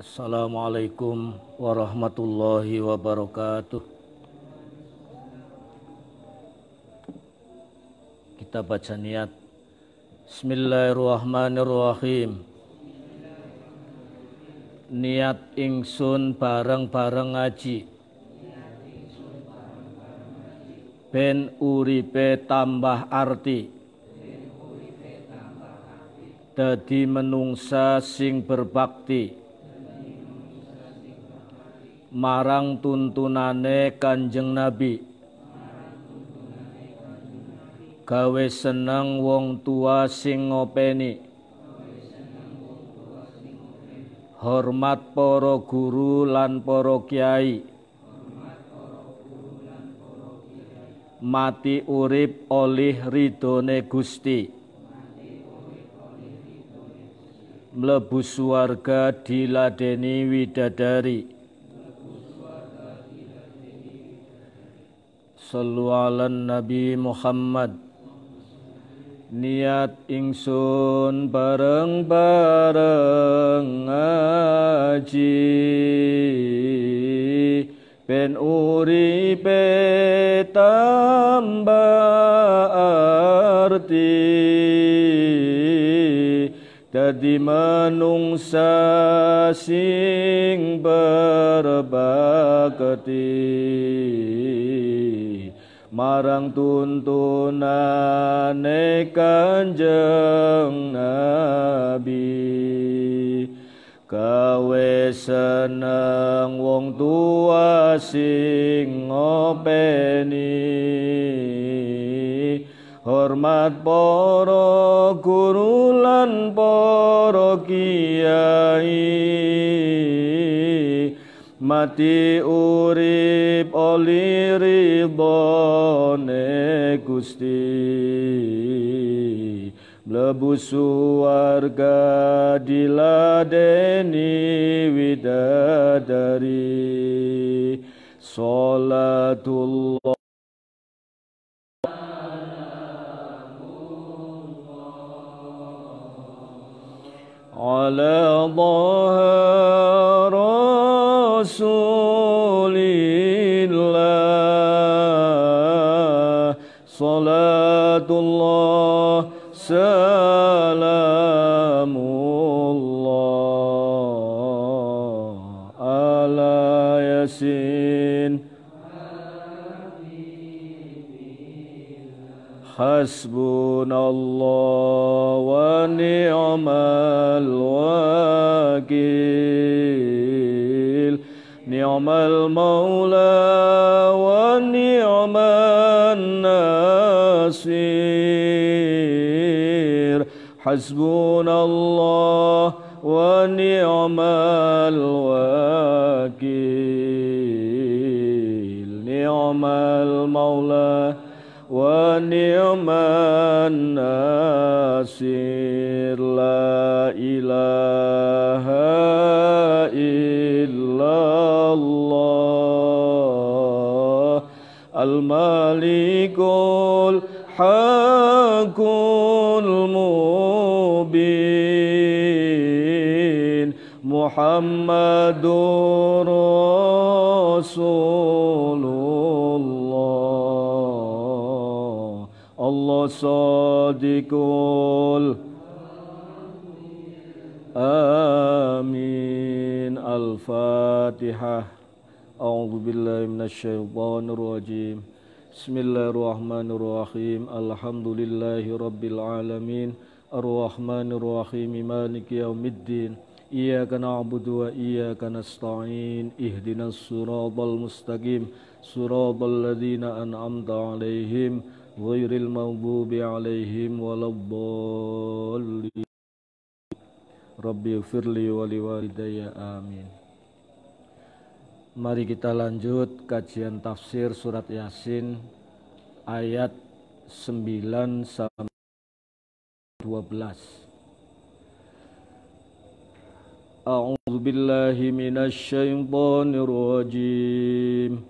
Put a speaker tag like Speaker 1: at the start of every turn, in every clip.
Speaker 1: Assalamualaikum warahmatullahi wabarakatuh. Kita baca niat. Bismillahirrahmanirrahim. Niat ingsun bareng-bareng ngaji. Ben uripe tambah arti. Dadi menungsa sing berbakti marang tuntunane Kanjeng Nabi gawe seneng wong tua sing ngopeni hormat para guru lan para kiai mati urip oleh ridhone Gusti mlebu swarga diladeni widadari Sallu ala Nabi Muhammad Niat ingsun bareng-bareng ngaji Ben uripe tambah arti Dadi menungsa sing berbakti marang tuntunan kanjeng nabi kawe seneng wong tua sing ngopeni hormat para guru lan para kiai mati urip oli ridone Gusti mlebu suarga diladeni widadari salatullah على ظهر سلام الله على ياسين حسبنا الله ونعم الوكيل نعم المولى ونعم الناصير حسبنا الله ونعم الوكيل نعم المولى ونعم الناصر لا إله إلا الله الملك الحكم محمد رسول الله الله صادق آمين الفاتحة أعوذ بالله من الشيطان الرجيم بسم الله الرحمن الرحيم الحمد لله رب العالمين الرحمن الرحيم مالك يوم الدين إياك نعبد وإياك نستعين اهدنا الصراط المستقيم صراط الذين أنعمت عليهم غير المغضوب عليهم ولا الضالين Rabbi ighfir li waliwalidayya amin Mari kita lanjut kajian tafsir surat Yasin ayat 9 sampai 12 أعوذ بالله من الشيطان الرجيم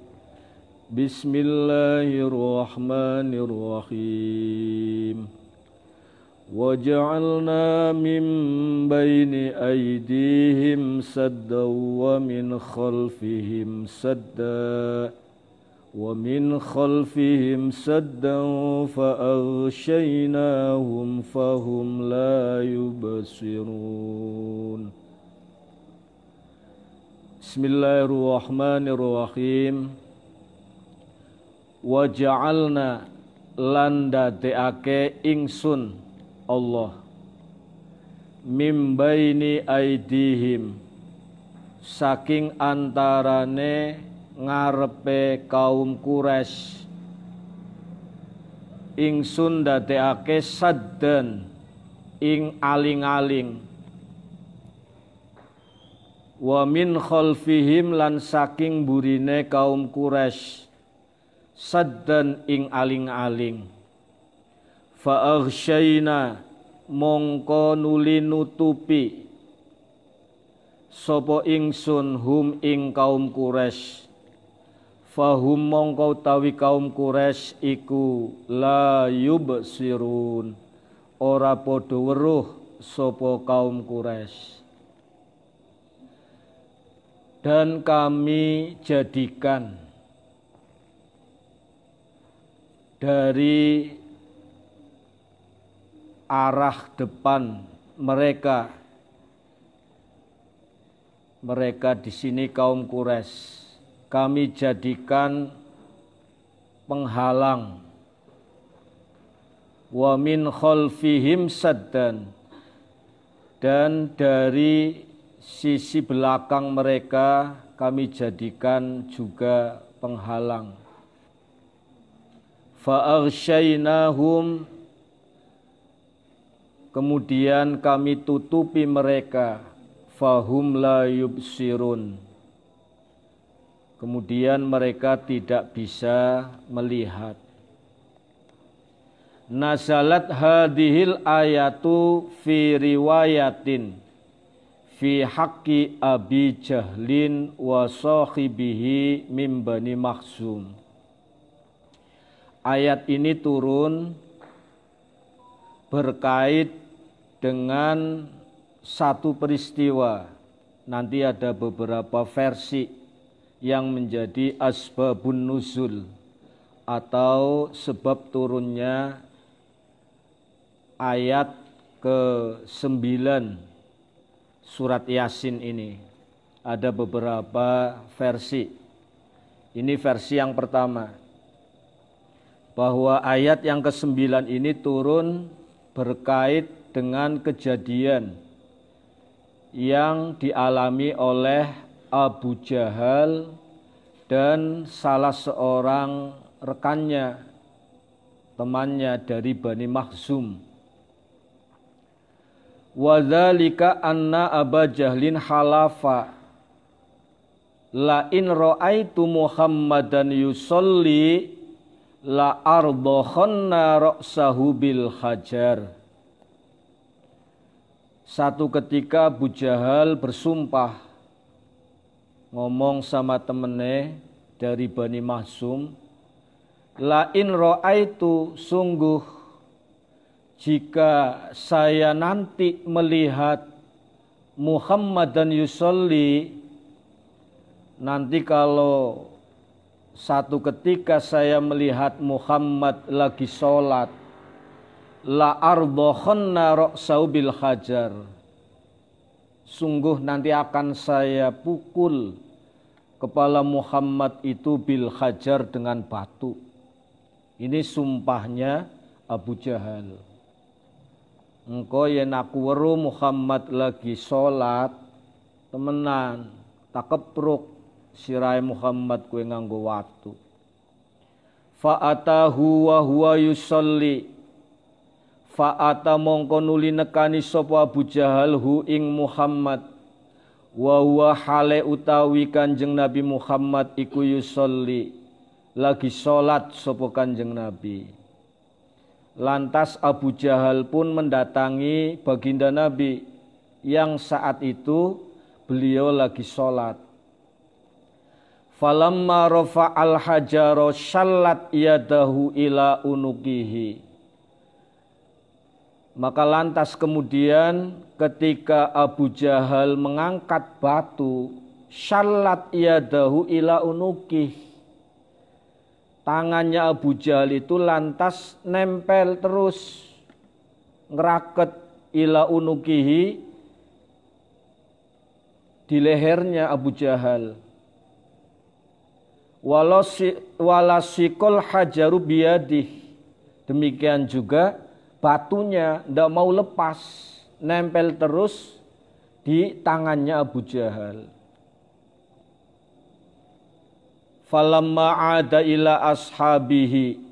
Speaker 1: بسم الله الرحمن الرحيم وجعلنا من بين أيديهم سدا ومن خلفهم سدا ومن خلفهم سدا فأغشيناهم فهم لا يبصرون Bismillahirrahmanirrahim. Wa ja'alna landa teake ingsun Allah mim baini aidihim saking antarane ngarepe kaum kures, ingsun dadeake saddan ing aling-aling wa min khalfihim lan saking burine kaum Quraisy saddan ing aling-aling fa aghsyaina mongko nuli nutupi sapa ingsun hum ing kaum Quraisy fahum mongko tawi kaum Quraisy iku la yubsirun ora padha weruh sapa kaum Quraisy dan kami jadikan dari arah depan mereka mereka di sini kaum kures kami jadikan penghalang wa min khalfihim saddan dan dari sisi belakang mereka kami jadikan juga penghalang. Fa'arsyainahum Kemudian kami tutupi mereka fahum la yubsirun Kemudian mereka tidak bisa melihat Nasalat hadhil ayatu fi riwayatin fi haqqi Abi Jahlin wa sahibihi mim Bani Makhzum. Ayat ini turun berkait dengan satu peristiwa. Nanti ada beberapa versi yang menjadi asbabun nuzul atau sebab turunnya ayat ke-9 surat Yasin ini ada beberapa versi. Ini versi yang pertama. Bahwa ayat yang ke-9 ini turun berkait dengan kejadian yang dialami oleh Abu Jahal dan salah seorang rekannya, temannya dari Bani Mahzum Wadzalika anna Aba Jahlin halafa La in ra'aitu Muhammadan yusolli la ardhakhanna ra'sahu bil hajar Satu ketika Abu Jahal bersumpah ngomong sama temennya dari Bani Mahsum la in ra'aitu sungguh jika saya nanti melihat Muhammad dan Yusolli nanti kalau satu ketika saya melihat Muhammad lagi sholat la ardokhonna roksau bil hajar sungguh nanti akan saya pukul kepala Muhammad itu bil hajar dengan batu ini sumpahnya Abu Jahal Engkau yen aku weru Muhammad lagi salat temenan tak kepruk sirai Muhammad kue nganggo waktu fa'atahu wa huwa yusalli fa'ata mongko nuli nekani sapa Abu Jahal hu ing Muhammad wa huwa hale utawi Kanjeng Nabi Muhammad iku yusolli lagi salat sapa Kanjeng Nabi Lantas Abu Jahal pun mendatangi baginda Nabi yang saat itu beliau lagi sholat. Falamma rofa al hajaro shallat yadahu ila unukihi. Maka lantas kemudian ketika Abu Jahal mengangkat batu, shallat yadahu ila unukih tangannya Abu Jahal itu lantas nempel terus ngeraket ila unukihi di lehernya Abu Jahal. Walasikol hajaru biadih. Demikian juga batunya tidak mau lepas, nempel terus di tangannya Abu Jahal. falamma ada ila ashabihi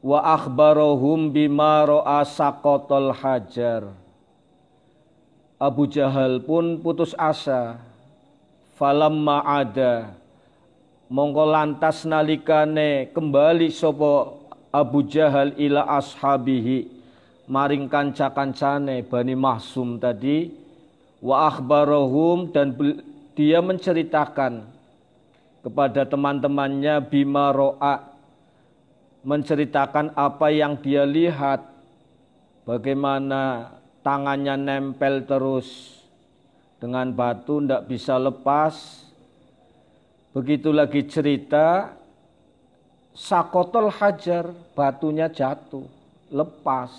Speaker 1: wa akhbarahum bima ra'a saqatal hajar Abu Jahal pun putus asa falamma ada mongko lantas nalikane kembali sopo Abu Jahal ila ashabihi maring kanca-kancane Bani Mahsum tadi wa akhbarahum dan dia menceritakan kepada teman-temannya bima ro'a menceritakan apa yang dia lihat bagaimana tangannya nempel terus dengan batu tidak bisa lepas begitu lagi cerita sakotol hajar batunya jatuh lepas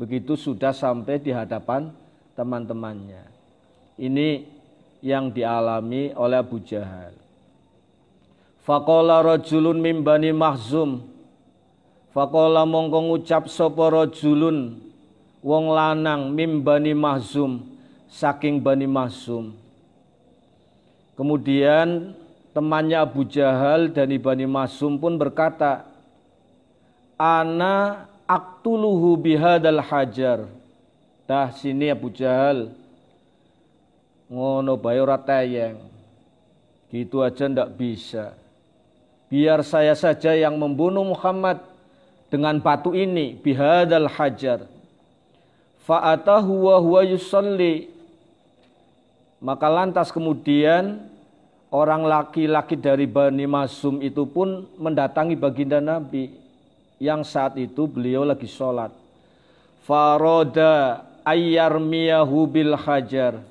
Speaker 1: begitu sudah sampai di hadapan teman-temannya ini yang dialami oleh Abu Jahal Fakola rojulun mimbani mahzum. Fakola mongko ngucap sopo rojulun. Wong lanang mimbani mahzum. Saking bani mahzum. Kemudian temannya Abu Jahal dan Ibani Masum pun berkata, Ana aktuluhu bihadal hajar. Dah sini Abu Jahal. Ngono bayo ora tayang. Gitu aja ndak bisa biar saya saja yang membunuh Muhammad dengan batu ini bihadal hajar fa'atahu wa huwa yusalli maka lantas kemudian orang laki-laki dari Bani Masum itu pun mendatangi baginda Nabi yang saat itu beliau lagi sholat faroda ayyar miyahu bil hajar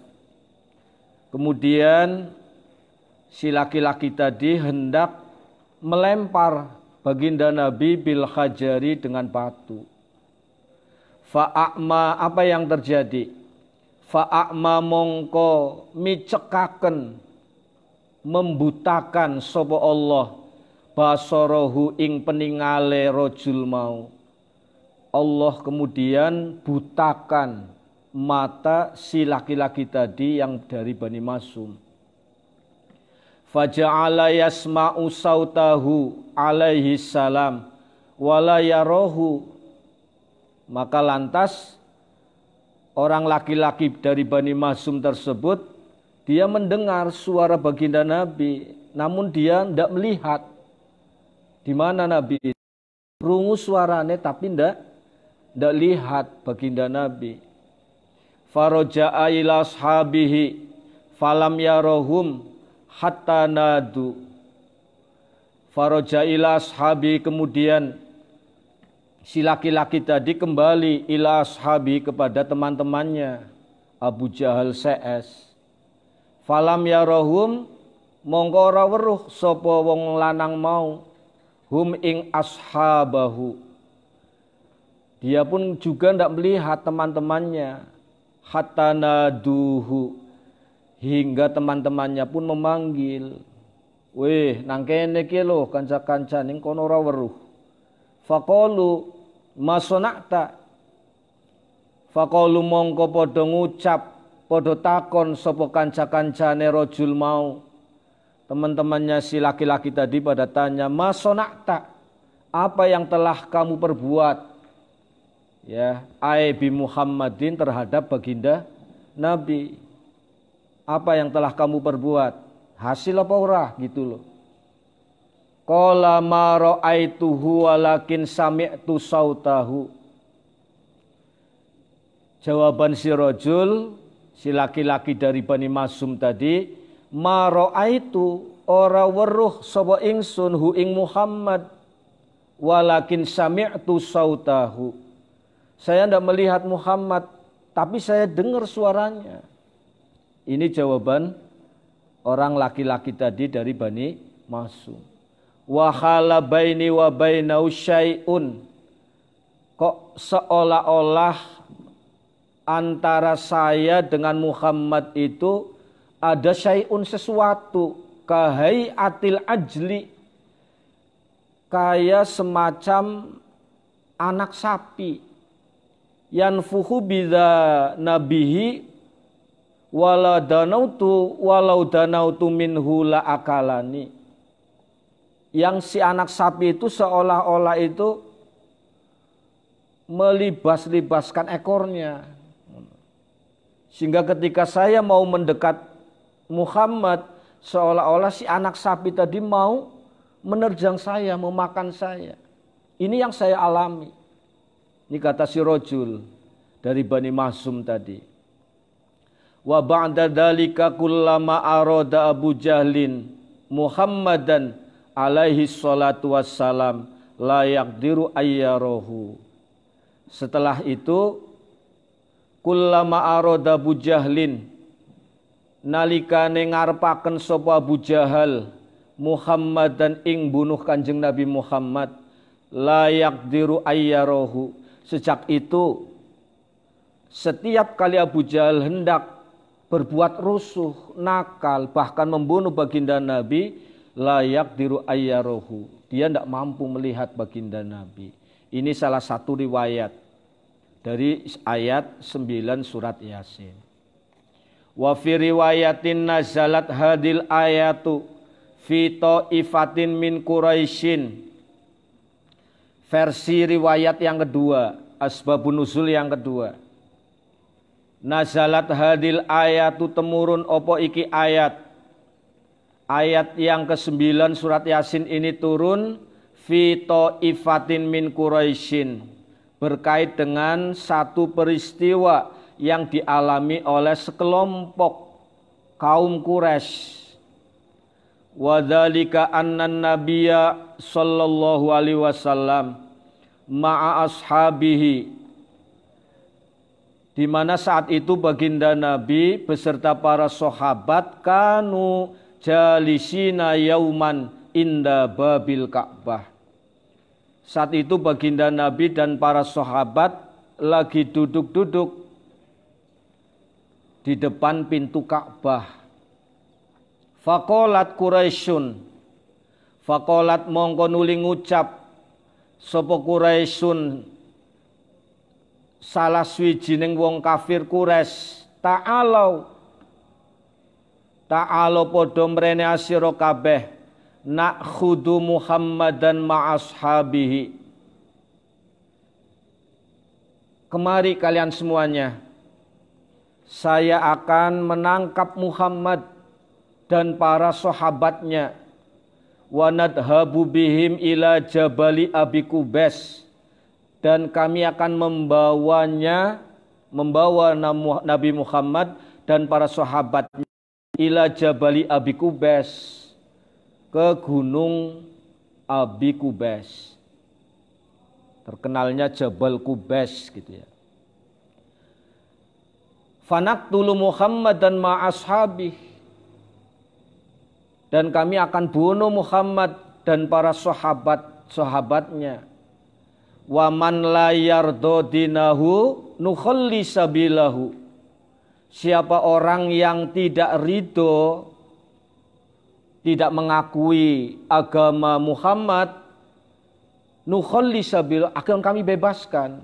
Speaker 1: kemudian si laki-laki tadi hendak melempar baginda Nabi bil hajari dengan batu. Fa'akma apa yang terjadi? Fa'akma mongko micekaken membutakan sopo Allah basorohu ing peningale rojul mau. Allah kemudian butakan mata si laki-laki tadi yang dari Bani Masum faja'ala yasma'u sautahu alaihi salam wala yarohu maka lantas orang laki-laki dari Bani Masum tersebut dia mendengar suara baginda Nabi namun dia tidak melihat di mana Nabi rungu suaranya tapi tidak tidak lihat baginda Nabi faroja'a ila falam yarohum hatta nadu faraja ila ashabi kemudian si laki-laki tadi kembali ila ashabi kepada teman-temannya Abu Jahal CS. Falam ya rohum mongko ora weruh sapa wong lanang mau hum ing ashabahu. Dia pun juga tidak melihat teman-temannya hatta naduhu hingga teman-temannya pun memanggil weh nang kene ki lo kanca-kanca ning kono ora weruh faqalu masonakta faqalu mongko padha ngucap padha takon sapa kanca-kancane rajul mau teman-temannya si laki-laki tadi pada tanya masonakta apa yang telah kamu perbuat ya aib Muhammadin terhadap baginda Nabi apa yang telah kamu perbuat? Hasil apa ora gitu loh. Qala ma ra'aituhu walakin sami'tu sautahu. Jawaban si rojul, si laki-laki dari Bani Masum tadi, ma ra'aitu ora weruh sapa ingsun hu ing Muhammad walakin sami'tu sautahu. Saya tidak melihat Muhammad, tapi saya dengar suaranya. Ini jawaban orang laki-laki tadi dari Bani Masum. Wahala baini wa bainau syai'un. Kok seolah-olah antara saya dengan Muhammad itu ada syai'un sesuatu. Kahai atil ajli. Kaya semacam anak sapi. Yanfuhu bidha nabihi wala danautu walau danautu min hula akalani yang si anak sapi itu seolah-olah itu melibas-libaskan ekornya sehingga ketika saya mau mendekat Muhammad seolah-olah si anak sapi tadi mau menerjang saya memakan saya ini yang saya alami ini kata si rojul dari Bani Masum tadi wa ba'da dalika kullama arada Abu Jahlin Muhammadan alaihi salatu wassalam la yaqdiru ayyarahu setelah itu kullama aroda Abu Jahlin nalikane ngarepaken sapa Abu Jahal Muhammadan ing bunuh Kanjeng Nabi Muhammad layak diru ayyarahu sejak itu setiap kali Abu Jahal hendak berbuat rusuh, nakal, bahkan membunuh baginda Nabi, layak diru ayyarohu. Dia tidak mampu melihat baginda Nabi. Ini salah satu riwayat dari ayat 9 surat Yasin. Wa fi riwayatin nazalat hadil ayatu fi ifatin min Quraisyin. Versi riwayat yang kedua, asbabun nuzul yang kedua Nazalat hadil ayatu temurun opo iki ayat. Ayat yang ke-9 surat Yasin ini turun fito ifatin min Quraisyin berkait dengan satu peristiwa yang dialami oleh sekelompok kaum Quraisy. Wadhalika annan nabiyya sallallahu alaihi wasallam ma'a ashabihi di mana saat itu baginda Nabi beserta para sahabat kanu jalisina yauman inda babil Ka'bah. Saat itu baginda Nabi dan para sahabat lagi duduk-duduk di depan pintu Ka'bah. Fakolat Quraisyun. Fakolat mongko nuli ngucap sopo Quraisyun salah swijining wong kafir kures, ta'alau ta'alau podo mrene asiro kabeh nak khudu dan ma'ashabihi Kemari kalian semuanya saya akan menangkap Muhammad dan para sahabatnya wa nadhabu bihim ila jabali abi kubes dan kami akan membawanya membawa Nabi Muhammad dan para sahabatnya ila Jabali Abi Kubes ke gunung Abi Kubes terkenalnya Jabal Kubes gitu ya dulu Muhammad dan ma'ashabih dan kami akan bunuh Muhammad dan para sahabat sahabatnya wa man la yardo dinahu nukhalli sabilahu siapa orang yang tidak ridho tidak mengakui agama Muhammad nukhalli sabil akan kami bebaskan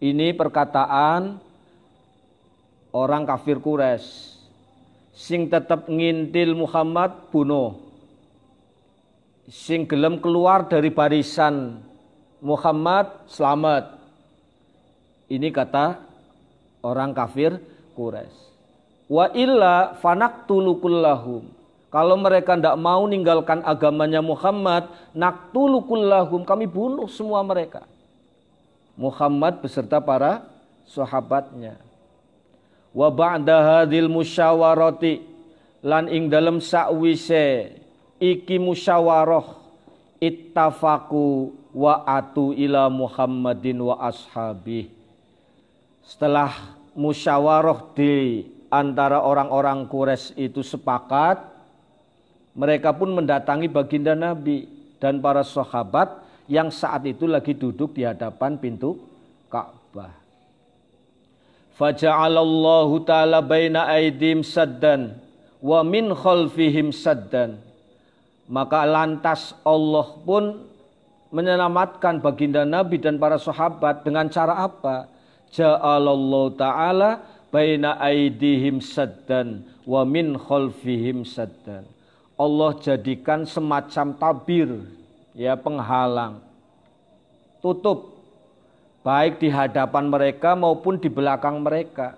Speaker 1: ini perkataan orang kafir Quraisy sing tetap ngintil Muhammad bunuh sing gelem keluar dari barisan Muhammad selamat. Ini kata orang kafir Quraisy. Wa illa fanaktulukullahum. Kalau mereka tidak mau ninggalkan agamanya Muhammad, naktulukullahum, kami bunuh semua mereka. Muhammad beserta para sahabatnya. Wa ba'da hadil musyawarati lan ing dalem sakwise iki musyawarah ittafaku wa atu ila Muhammadin wa ashabi. Setelah musyawarah di antara orang-orang Quraisy itu sepakat, mereka pun mendatangi baginda Nabi dan para sahabat yang saat itu lagi duduk di hadapan pintu Ka'bah. Faja'alallahu ta'ala baina aidim saddan wa min khalfihim saddan. Maka lantas Allah pun menyelamatkan baginda Nabi dan para sahabat dengan cara apa? Ja'alallahu ta'ala baina aidihim saddan wa min khalfihim saddan. Allah jadikan semacam tabir ya penghalang tutup baik di hadapan mereka maupun di belakang mereka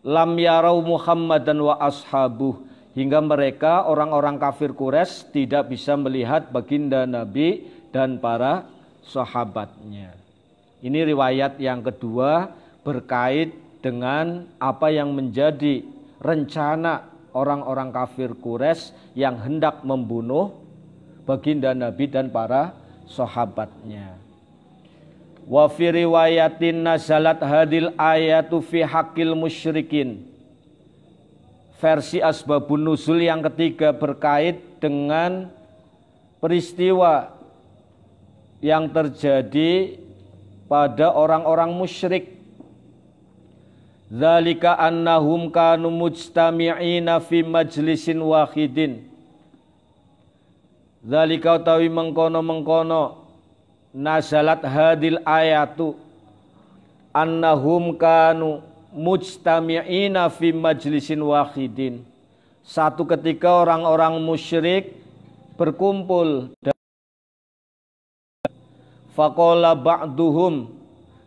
Speaker 1: lam yarau Muhammad dan wa ashabuh hingga mereka orang-orang kafir Quraisy tidak bisa melihat baginda Nabi dan para sahabatnya. Ini riwayat yang kedua berkait dengan apa yang menjadi rencana orang-orang kafir Quraisy yang hendak membunuh baginda Nabi dan para sahabatnya. Wa fi riwayatin nazalat hadil ayatu fi hakil musyrikin versi asbabun nuzul yang ketiga berkait dengan peristiwa yang terjadi pada orang-orang musyrik. Zalika annahum kanu mujtami'ina fi majlisin wahidin. Zalika utawi mengkono-mengkono nazalat hadil ayatu annahum kanu mujtami'ina fi majlisin wahidin. Satu ketika orang-orang musyrik berkumpul Fakola ba'duhum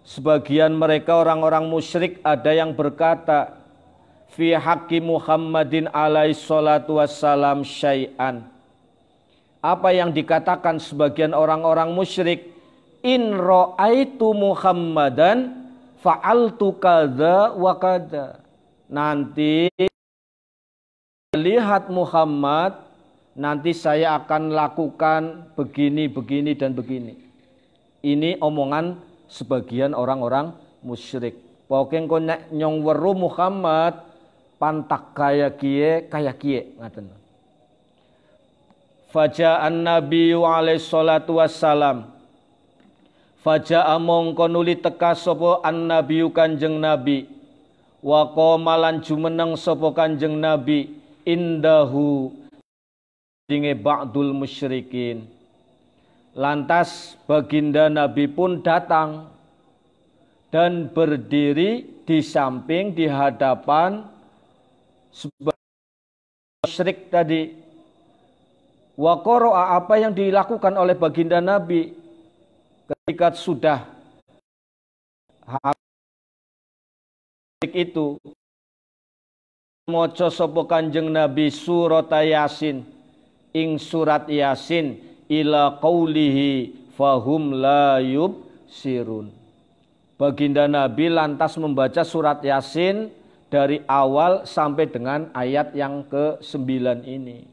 Speaker 1: Sebagian mereka orang-orang musyrik ada yang berkata Fi haqqi Muhammadin alaihi salatu wassalam syai'an Apa yang dikatakan sebagian orang-orang musyrik In ro'aitu Muhammadan fa'altu kaza wa kaza. Nanti lihat Muhammad, nanti saya akan lakukan begini, begini dan begini. Ini omongan sebagian orang-orang musyrik. Pokoknya kau nyong weru Muhammad pantak kaya kie kaya kie ngaten. Faja'an Nabi alaihi salatu wassalam Faja'a mongko nuli teka sapa annabiyu Kanjeng Nabi. Wa malan jumeneng sapa Kanjeng Nabi indahu dinge ba'dul musyrikin. Lantas baginda Nabi pun datang dan berdiri di samping di hadapan musyrik tadi. Wa apa yang dilakukan oleh baginda Nabi ketika sudah itu moco sopo kanjeng Nabi surat Yasin ing surat Yasin ila qawlihi fahum la yub sirun Baginda Nabi lantas membaca surat Yasin dari awal sampai dengan ayat yang ke sembilan ini.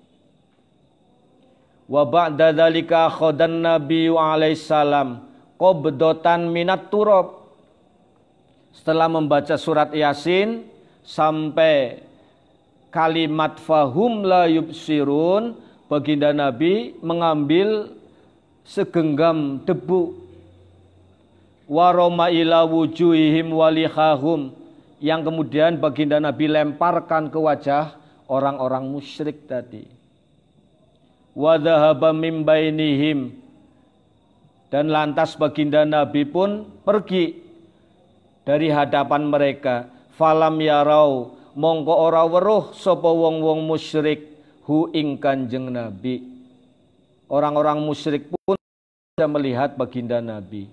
Speaker 1: Wa ba'da dzalika khadan Nabi alaihi salam qobdotan minat turab. Setelah membaca surat Yasin sampai kalimat fahum la yubsirun, baginda Nabi mengambil segenggam debu waroma ila wujuhihim walihahum yang kemudian baginda Nabi lemparkan ke wajah orang-orang musyrik tadi. Wadahaba mimbainihim dan lantas baginda Nabi pun pergi dari hadapan mereka. Falam yarau mongko ora weruh sapa wong-wong musyrik hu ing Kanjeng Nabi. Orang-orang musyrik pun bisa melihat baginda Nabi.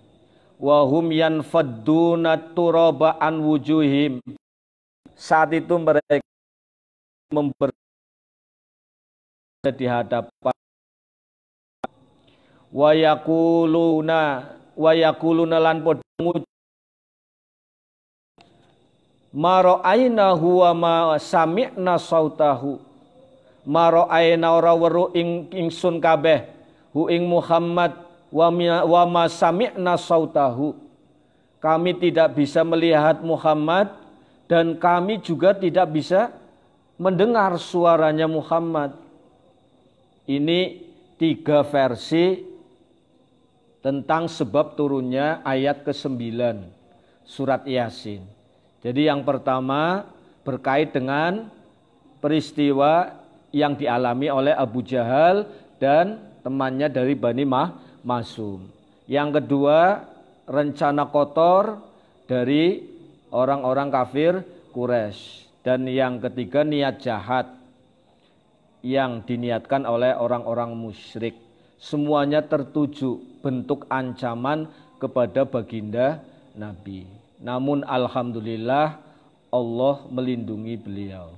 Speaker 1: Wa hum yanfadduna turaba an wujuhim. Saat itu mereka member di hadapan wa yaquluna wa yaquluna lan padha huwa ma sami'na sautahu aina ora weru ing ingsun kabeh hu ing Muhammad wa wa ma sami'na sautahu Kami tidak bisa melihat Muhammad dan kami juga tidak bisa mendengar suaranya Muhammad. Ini tiga versi tentang sebab turunnya ayat ke-9 surat Yasin. Jadi yang pertama berkait dengan peristiwa yang dialami oleh Abu Jahal dan temannya dari Bani Mah Masum. Yang kedua rencana kotor dari orang-orang kafir Quraisy dan yang ketiga niat jahat yang diniatkan oleh orang-orang musyrik semuanya tertuju bentuk ancaman kepada baginda Nabi. Namun alhamdulillah Allah melindungi beliau.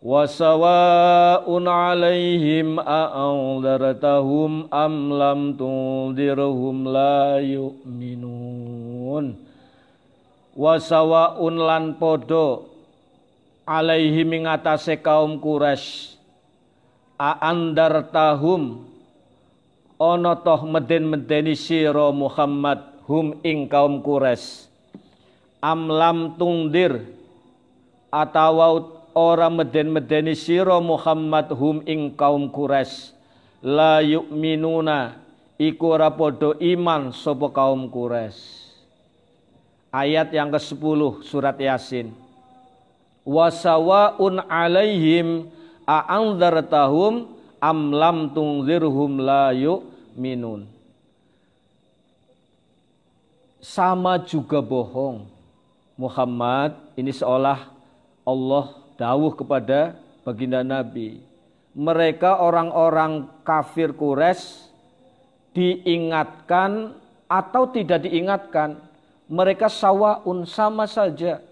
Speaker 1: Wasawa'un 'alaihim a'anzartahum am lam tundirhum la yu'minun. Wasawa'un lan podo 'alaihim ing kaum Quraisy Aandar tahum ono toh meden-medeni siro Muhammad hum ing kaum kures amlam tungdir atawa ora meden-medeni siro Muhammad hum ing kaum kures la minuna iku ora iman sopo kaum kures ayat yang ke-10 surat Yasin wasawaun alaihim a'anzartahum am lam tunzirhum la yu'minun. Sama juga bohong. Muhammad ini seolah Allah dawuh kepada baginda Nabi. Mereka orang-orang kafir kures diingatkan atau tidak diingatkan. Mereka sawaun sama saja.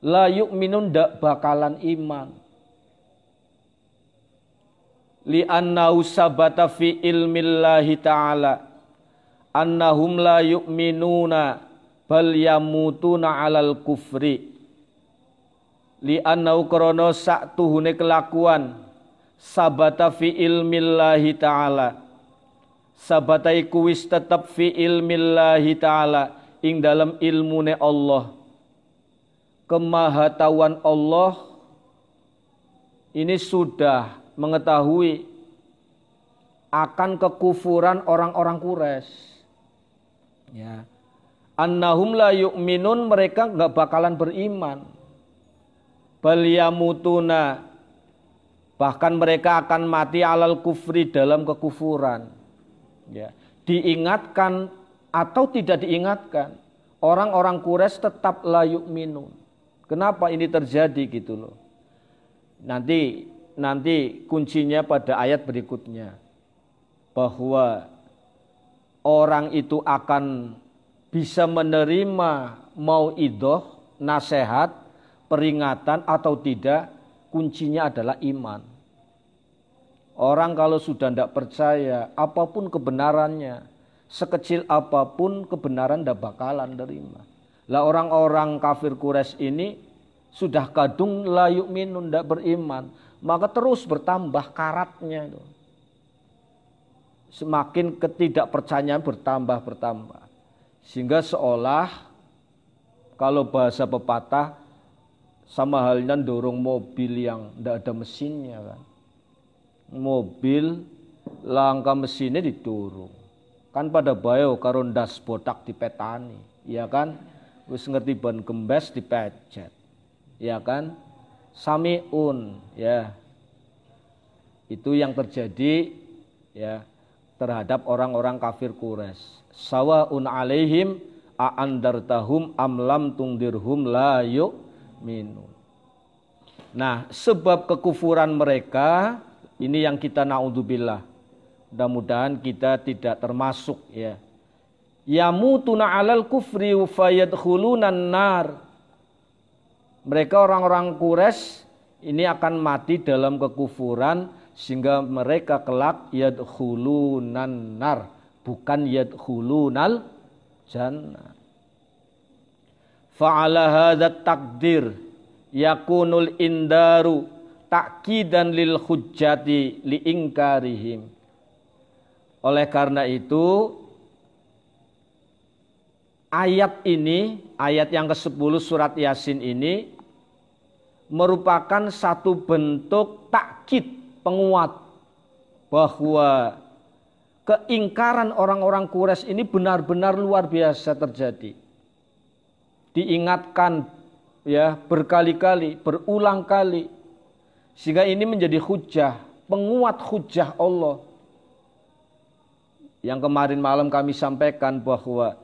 Speaker 1: La yu'minun bakalan iman li'annahu sabata fi ilmillahi ta'ala annahum la yu'minuna bal yamutuna alal kufri li'annahu krono saktuhune kelakuan sabata fi ilmillahi ta'ala sabata iku wis tetep fi ilmillahi ta'ala ing dalam ilmune Allah kemahatawan Allah ini sudah mengetahui akan kekufuran orang-orang Quraisy. Ya. Annahum la yu'minun mereka nggak bakalan beriman. Bal yamutuna bahkan mereka akan mati alal kufri dalam kekufuran. Ya. Diingatkan atau tidak diingatkan, orang-orang Quraisy tetap la yu'minun. Kenapa ini terjadi gitu loh? Nanti nanti kuncinya pada ayat berikutnya bahwa orang itu akan bisa menerima mau idoh, nasihat, peringatan atau tidak, kuncinya adalah iman. Orang kalau sudah tidak percaya, apapun kebenarannya, sekecil apapun kebenaran tidak bakalan terima. Lah orang-orang kafir kures ini sudah kadung layuk minun tidak beriman maka terus bertambah karatnya itu. Semakin ketidakpercayaan bertambah bertambah. Sehingga seolah kalau bahasa pepatah sama halnya dorong mobil yang tidak ada mesinnya kan. Mobil langkah mesinnya diturung. Kan pada bayo oh, karun das botak di petani, ya kan? Wis ngerti ban di pecet. Ya kan? samiun ya itu yang terjadi ya terhadap orang-orang kafir Quraisy sawaun alaihim aandartahum amlam tungdirhum la minun nah sebab kekufuran mereka ini yang kita naudzubillah mudah-mudahan kita tidak termasuk ya yamutuna alal kufri fayadkhulunan nar mereka orang-orang Quraisy ini akan mati dalam kekufuran sehingga mereka kelak yadkhulunan nar bukan yadkhulunal jannah fa'ala hadzat takdir yakunul indaru ta'kidan lil hujjati li ingkarihim oleh karena itu ayat ini, ayat yang ke-10 surat Yasin ini merupakan satu bentuk takkit penguat bahwa keingkaran orang-orang Quraisy ini benar-benar luar biasa terjadi. Diingatkan ya berkali-kali, berulang kali sehingga ini menjadi hujah, penguat hujah Allah. Yang kemarin malam kami sampaikan bahwa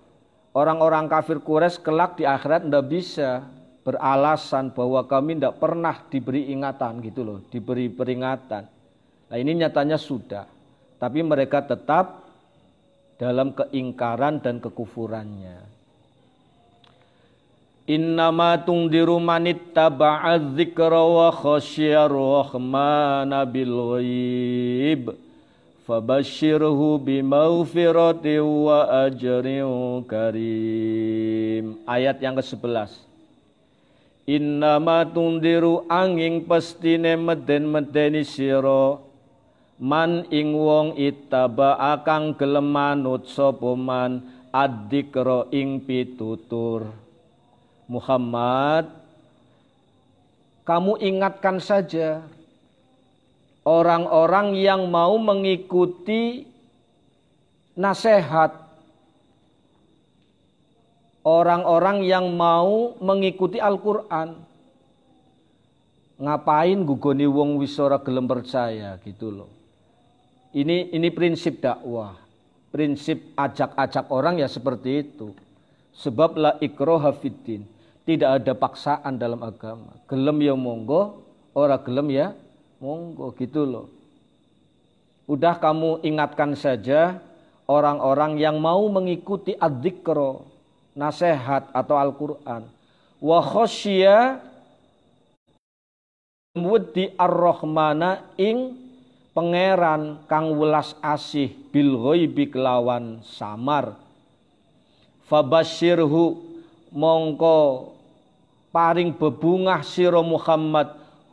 Speaker 1: orang-orang kafir Quraisy kelak di akhirat ndak bisa beralasan bahwa kami ndak pernah diberi ingatan gitu loh, diberi peringatan. Nah ini nyatanya sudah, tapi mereka tetap dalam keingkaran dan kekufurannya. Innama tungdiru manit taba'adzikra wa khasyar rahmana bil ghaib. Fabashirhu bimaufirati wa ajrin karim. Ayat yang ke-11. Innama tundiru angin pastine meden-medeni siro man ing wong itaba akang gelem manut adikro man ing pitutur Muhammad kamu ingatkan saja orang-orang yang mau mengikuti nasihat orang-orang yang mau mengikuti Al-Qur'an ngapain gugoni wong wis ora gelem percaya gitu loh ini ini prinsip dakwah prinsip ajak-ajak orang ya seperti itu sebab la ikroha fiddin tidak ada paksaan dalam agama gelem ya monggo ora gelem ya monggo gitu loh. Udah kamu ingatkan saja orang-orang yang mau mengikuti adzikro, nasihat atau Al-Quran. Wa khosya ar-Rahmana ing pangeran kang welas asih bil ghaibi kelawan samar. Fabashirhu mongko paring bebungah sira Muhammad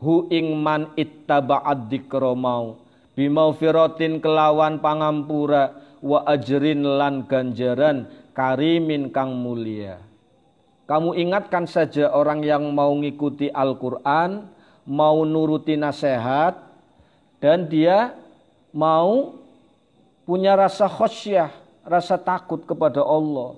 Speaker 1: hu ing man ittaba'ad dzikra mau bimaufiratin kelawan pangampura wa ajrin lan ganjaran karimin kang mulia kamu ingatkan saja orang yang mau ngikuti Al-Qur'an mau nuruti nasihat dan dia mau punya rasa khosyah, rasa takut kepada Allah.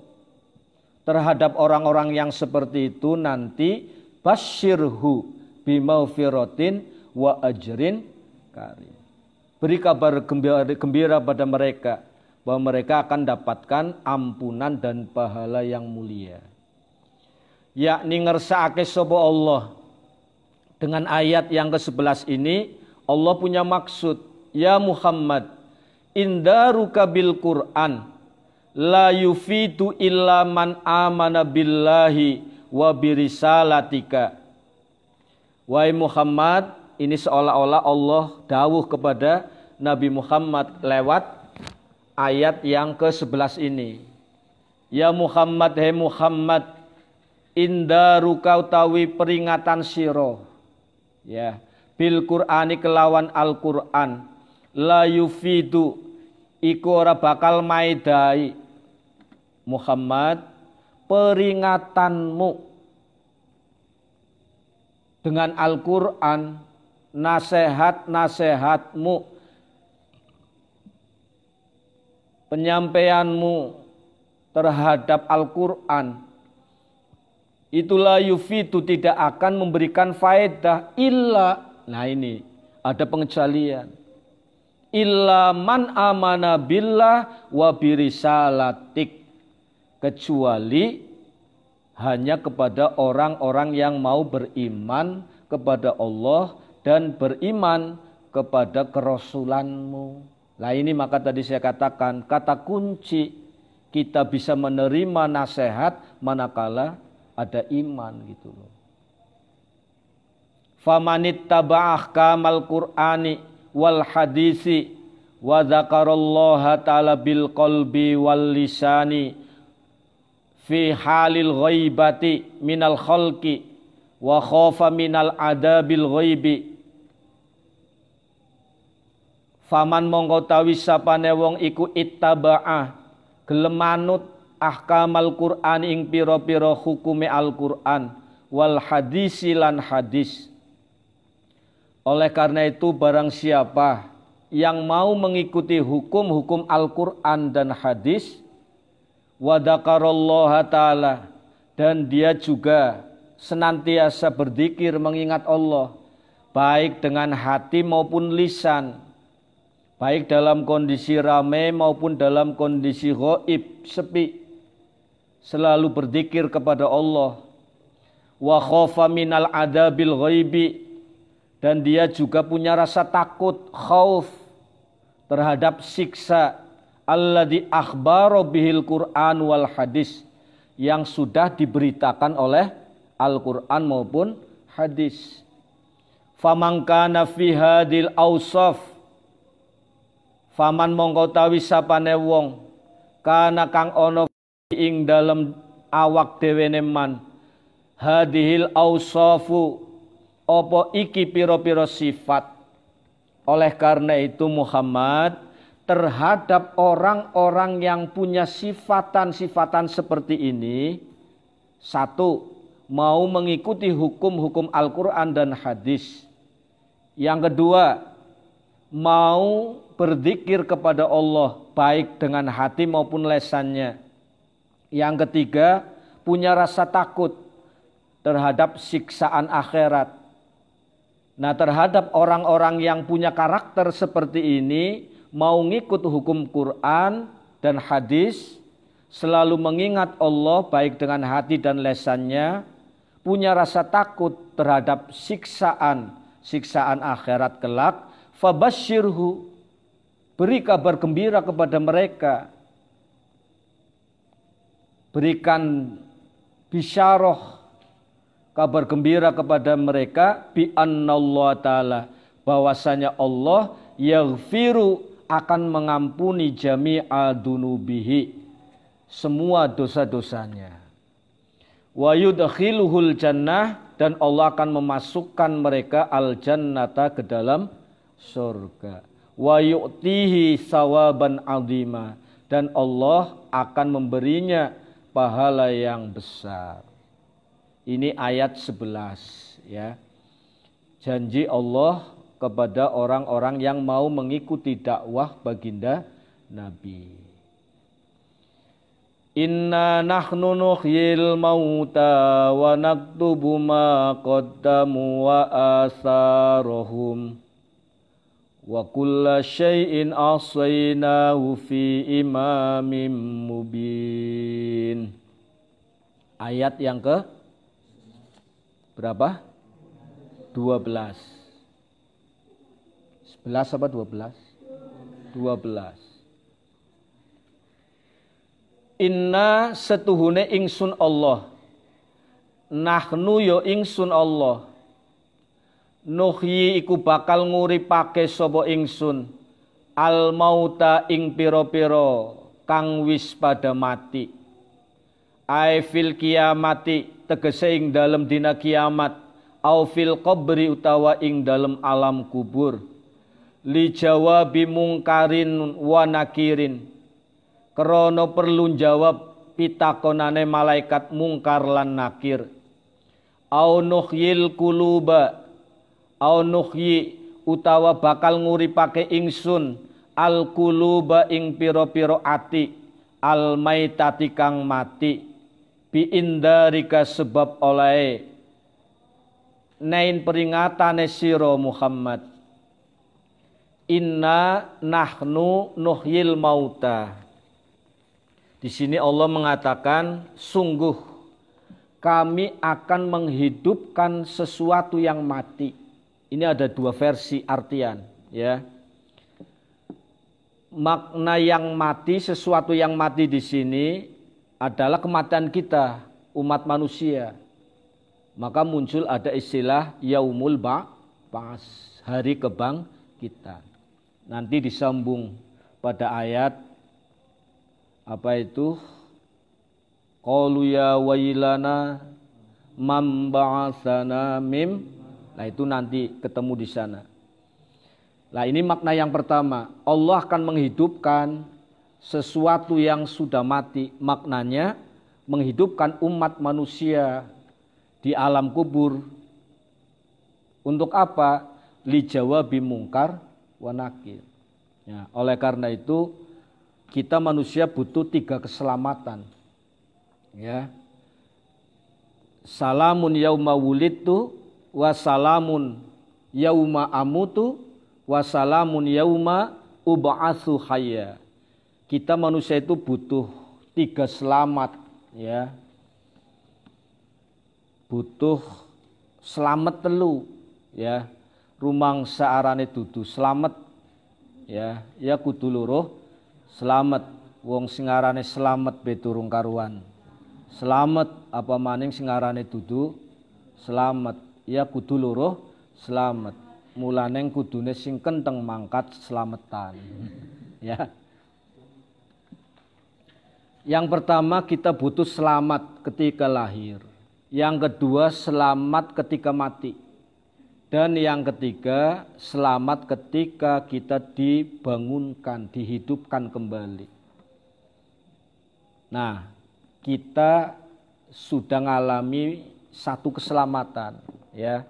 Speaker 1: Terhadap orang-orang yang seperti itu nanti basyirhu bimaufirotin wa ajrin karim. Beri kabar gembira, pada mereka bahwa mereka akan dapatkan ampunan dan pahala yang mulia. Yakni ngersake sobo Allah. Dengan ayat yang ke-11 ini Allah punya maksud, ya Muhammad, indaruka bil Qur'an la yufitu illa man amana wa birisalatika Wahai Muhammad, ini seolah-olah Allah dawuh kepada Nabi Muhammad lewat ayat yang ke-11 ini. Ya Muhammad, hei Muhammad, inda rukau tawi peringatan siro. Ya, bil Qur'ani kelawan Al-Qur'an. La yufidu iku ora bakal maidai. Muhammad, peringatanmu dengan Al-Quran, nasihat-nasihatmu penyampaianmu terhadap Al-Quran, itulah yufidu tidak akan memberikan faedah illa nah ini ada pengecualian illa man amana billah wa birisalatik kecuali hanya kepada orang-orang yang mau beriman kepada Allah dan beriman kepada kerasulanmu. Nah ini maka tadi saya katakan kata kunci kita bisa menerima nasihat manakala ada iman gitu loh. Famanit tabah kamal Qur'ani wal hadisi wa zakarallaha ta'ala bil qalbi wal lisani fi halil ghaibati minal khalqi wa khofa minal adabil ghaibi faman mongko tawi sapane wong iku ittaba'ah gelem manut ahkamal Qur'an ing pira-pira hukume Al-Qur'an wal hadisi lan hadis oleh karena itu barang siapa yang mau mengikuti hukum-hukum Al-Qur'an dan hadis wa ta'ala dan dia juga senantiasa berzikir mengingat Allah baik dengan hati maupun lisan baik dalam kondisi ramai maupun dalam kondisi goib sepi selalu berzikir kepada Allah wa khofa minal adabil ghaibi dan dia juga punya rasa takut khauf terhadap siksa alladzi akhbaro bihil Qur'an wal hadis yang sudah diberitakan oleh Al-Qur'an maupun hadis. Faman kana fi hadil Faman mongko tawi sapane wong kana kang ono ing dalem awak dhewe man hadhil awsafu apa iki pira-pira sifat oleh karena itu Muhammad terhadap orang-orang yang punya sifatan-sifatan seperti ini satu mau mengikuti hukum-hukum Al-Qur'an dan hadis yang kedua mau berzikir kepada Allah baik dengan hati maupun lesannya yang ketiga punya rasa takut terhadap siksaan akhirat nah terhadap orang-orang yang punya karakter seperti ini mau ngikut hukum Quran dan hadis, selalu mengingat Allah baik dengan hati dan lesannya, punya rasa takut terhadap siksaan, siksaan akhirat kelak, fabashirhu, beri kabar gembira kepada mereka. Berikan bisyarah kabar gembira kepada mereka bi Allah taala bahwasanya Allah yaghfiru akan mengampuni jami'a dunubihi semua dosa-dosanya. Wa yudkhiluhul jannah dan Allah akan memasukkan mereka al jannata ke dalam surga. Wa yu'tihi sawaban azima dan Allah akan memberinya pahala yang besar. Ini ayat 11 ya. Janji Allah kepada orang-orang yang mau mengikuti dakwah baginda Nabi. Inna nahnu nuhyil mauta wa naktubu ma qaddamu wa asarahum wa kulla syai'in asaynahu fi imamim mubin. Ayat yang ke berapa? 12. 11 apa 12? 12. Inna setuhune ingsun Allah. Nahnu yo ya ingsun Allah. Nuhyi iku bakal pake sobo ingsun. Al mauta ing pira-pira kang wis pada mati. Ai fil kiamati tegese ing dalem dina kiamat. Au fil qabri utawa ing dalem alam kubur li jawabi mungkarin wa nakirin krana perlu jawab pitakonane malaikat mungkar lan nakir au nuhyil kuluba au nuhyi utawa bakal nguripake ingsun al kuluba ing pira-pira ati al maitati kang mati bi indarika sebab oleh nain peringatane sira Muhammad inna nahnu nuhyil mauta. Di sini Allah mengatakan sungguh kami akan menghidupkan sesuatu yang mati. Ini ada dua versi artian, ya. Makna yang mati, sesuatu yang mati di sini adalah kematian kita, umat manusia. Maka muncul ada istilah yaumul ba'as, hari kebang kita nanti disambung pada ayat apa itu qalu ya wailana mam ba'athana mim nah itu nanti ketemu di sana Nah ini makna yang pertama Allah akan menghidupkan sesuatu yang sudah mati maknanya menghidupkan umat manusia di alam kubur untuk apa? Li jawabi mungkar wa nakir. Ya, oleh karena itu kita manusia butuh tiga keselamatan. Ya. Salamun yauma wulidtu wa salamun yauma amutu wa salamun yauma ub'atsu hayya. Kita manusia itu butuh tiga selamat ya. Butuh selamat telu ya rumang saarane dudu selamat, ya ya kudu luruh selamat wong sing arane beturung karuan selamat apa maning sing arane dudu selamat, ya kudu luruh selamat mulaneng kudune sing kenteng mangkat selametan ya yang pertama kita butuh selamat ketika lahir yang kedua selamat ketika mati dan yang ketiga, selamat ketika kita dibangunkan, dihidupkan kembali. Nah, kita sudah mengalami satu keselamatan, ya.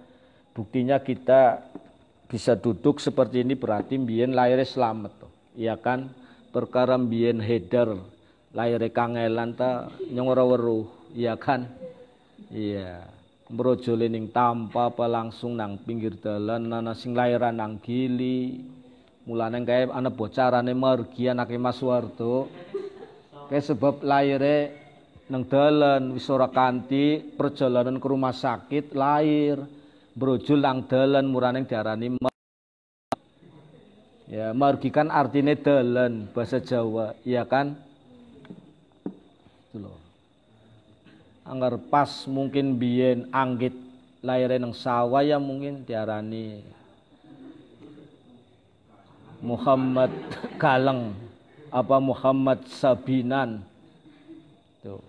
Speaker 1: Buktinya kita bisa duduk seperti ini berarti mbien lahirnya selamat, tuh. iya kan? Perkara mbien heder lahirnya kangelan ta nyong weruh, ya kan? Iya mrojole ning tampa apa langsung nang pinggir dalan ana sing lairan nang gili mulane kae ana bocarane mergi anake Mas Wardo kae sebab laire nang dalan wis ora kanthi perjalanan ke rumah sakit lair brojol nang dalan murane diarani ya mergi kan artine dalan bahasa Jawa ya kan anggar pas mungkin biyen anggit lahir nang ya mungkin diarani Muhammad Galeng apa Muhammad Sabinan tuh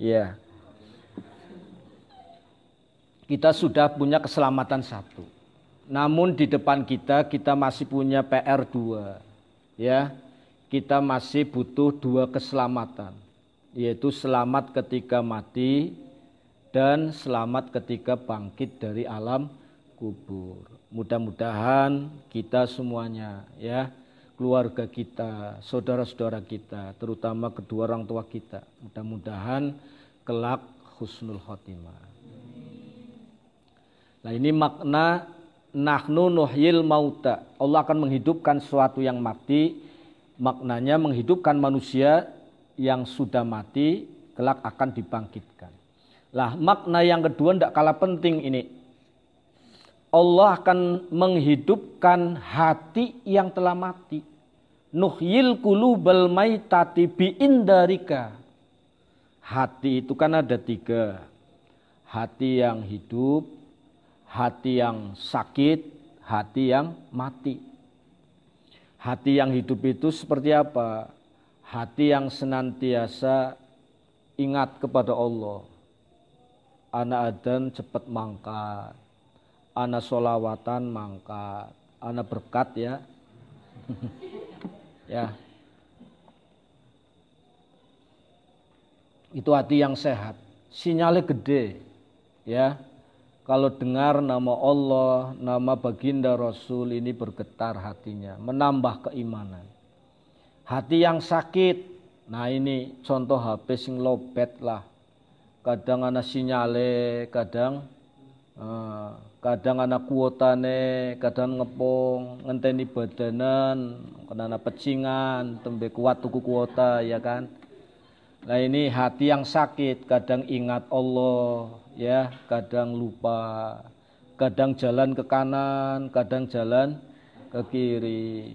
Speaker 1: ya yeah. kita sudah punya keselamatan satu namun di depan kita kita masih punya PR 2 ya. Kita masih butuh dua keselamatan yaitu selamat ketika mati dan selamat ketika bangkit dari alam kubur. Mudah-mudahan kita semuanya ya, keluarga kita, saudara-saudara kita, terutama kedua orang tua kita. Mudah-mudahan kelak husnul khotimah. Nah, ini makna nahnu nuhyil mauta. Allah akan menghidupkan sesuatu yang mati. Maknanya menghidupkan manusia yang sudah mati kelak akan dibangkitkan. Lah makna yang kedua tidak kalah penting ini. Allah akan menghidupkan hati yang telah mati. Nuhyil kulubal maitati biindarika. Hati itu kan ada tiga. Hati yang hidup, hati yang sakit, hati yang mati. Hati yang hidup itu seperti apa? hati yang senantiasa ingat kepada Allah. Anak adam cepat mangkat, anak solawatan mangkat, anak berkat ya. ya. Itu hati yang sehat, sinyalnya gede. Ya. Kalau dengar nama Allah, nama baginda Rasul ini bergetar hatinya, menambah keimanan hati yang sakit nah ini contoh HP sing lobet lah kadang ana sinyale kadang uh, kadang ana kuotane kadang ngepung ngenteni badanan kena pecingan tembe kuat tuku kuota ya kan Nah ini hati yang sakit, kadang ingat Allah, ya, kadang lupa, kadang jalan ke kanan, kadang jalan ke kiri.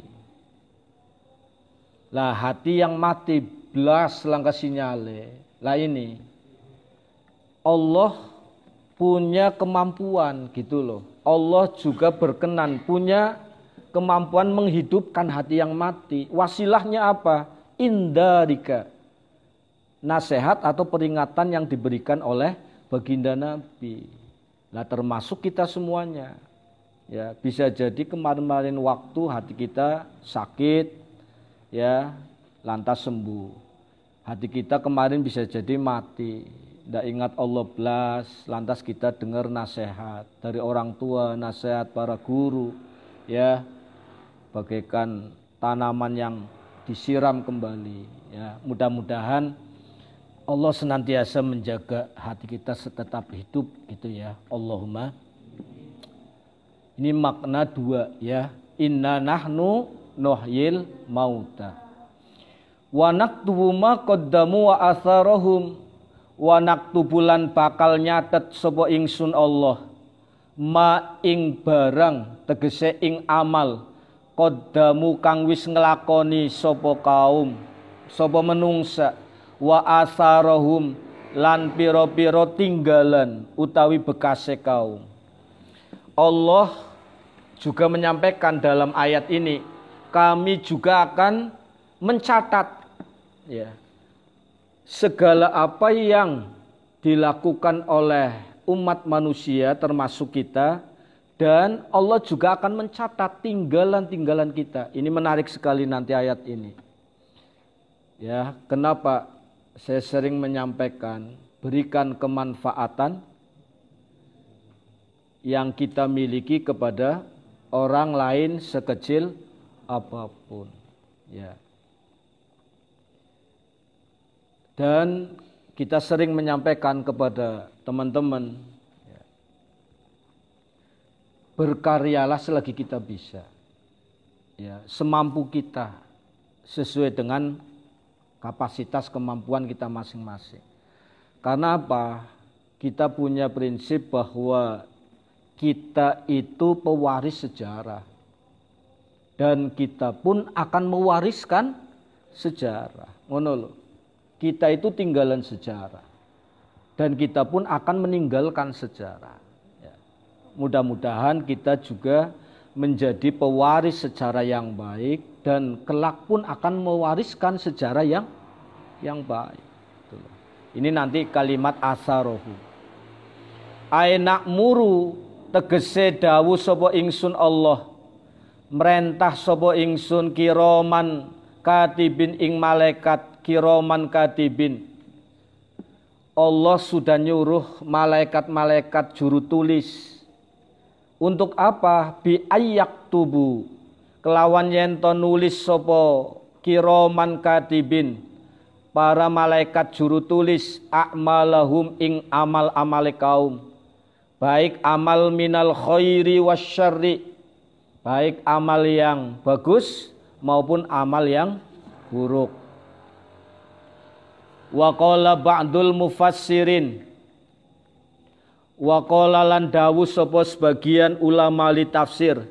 Speaker 1: Lah hati yang mati belas langkah sinyale. Lah ini Allah punya kemampuan gitu loh. Allah juga berkenan punya kemampuan menghidupkan hati yang mati. Wasilahnya apa? Indarika. Nasihat atau peringatan yang diberikan oleh baginda Nabi. Lah termasuk kita semuanya. Ya, bisa jadi kemarin marin waktu hati kita sakit, ya lantas sembuh. Hati kita kemarin bisa jadi mati, tidak ingat Allah belas, lantas kita dengar nasihat dari orang tua, nasihat para guru, ya bagaikan tanaman yang disiram kembali. Ya, mudah-mudahan Allah senantiasa menjaga hati kita tetap hidup gitu ya. Allahumma. Ini makna dua ya. Inna nahnu nuhyil mauta wa naktubu ma qaddamu wa atharahum wa naktubulan bakal nyatet sapa ingsun Allah ma ing barang tegese ing amal qaddamu kang wis nglakoni sapa kaum sapa menungsa wa atharahum lan pira-pira tinggalan utawi bekase kaum Allah juga menyampaikan dalam ayat ini kami juga akan mencatat ya segala apa yang dilakukan oleh umat manusia termasuk kita dan Allah juga akan mencatat tinggalan-tinggalan kita. Ini menarik sekali nanti ayat ini. Ya, kenapa saya sering menyampaikan berikan kemanfaatan yang kita miliki kepada orang lain sekecil apapun ya dan kita sering menyampaikan kepada teman-teman ya, berkaryalah selagi kita bisa ya semampu kita sesuai dengan kapasitas kemampuan kita masing-masing karena apa kita punya prinsip bahwa kita itu pewaris sejarah dan kita pun akan mewariskan sejarah. Ngono loh. Kita itu tinggalan sejarah. Dan kita pun akan meninggalkan sejarah. Ya. Mudah-mudahan kita juga menjadi pewaris sejarah yang baik dan kelak pun akan mewariskan sejarah yang yang baik. Gitu Ini nanti kalimat asarohu. Ainak muru tegese dawu sopo ingsun Allah merentah sobo ingsun kiroman katibin ing malaikat kiroman katibin Allah sudah nyuruh malaikat-malaikat juru tulis untuk apa bi ayak tubuh kelawan yento nulis sopo kiroman katibin para malaikat juru tulis akmalahum ing amal amale kaum baik amal minal khairi wasyari baik amal yang bagus maupun amal yang buruk. Wa qala ba'dul mufassirin wa qala lan dawu sapa sebagian ulama li tafsir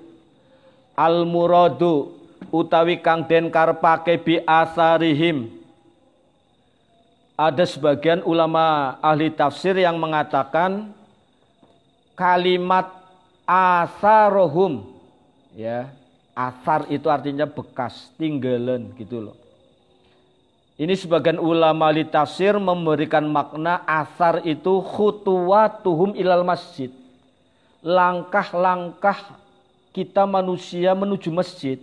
Speaker 1: al muradu utawi kang den karepake bi asarihim ada sebagian ulama ahli tafsir yang mengatakan kalimat asarohum ya asar itu artinya bekas tinggalan gitu loh ini sebagian ulama litasir memberikan makna asar itu khutuwatuhum ilal masjid langkah-langkah kita manusia menuju masjid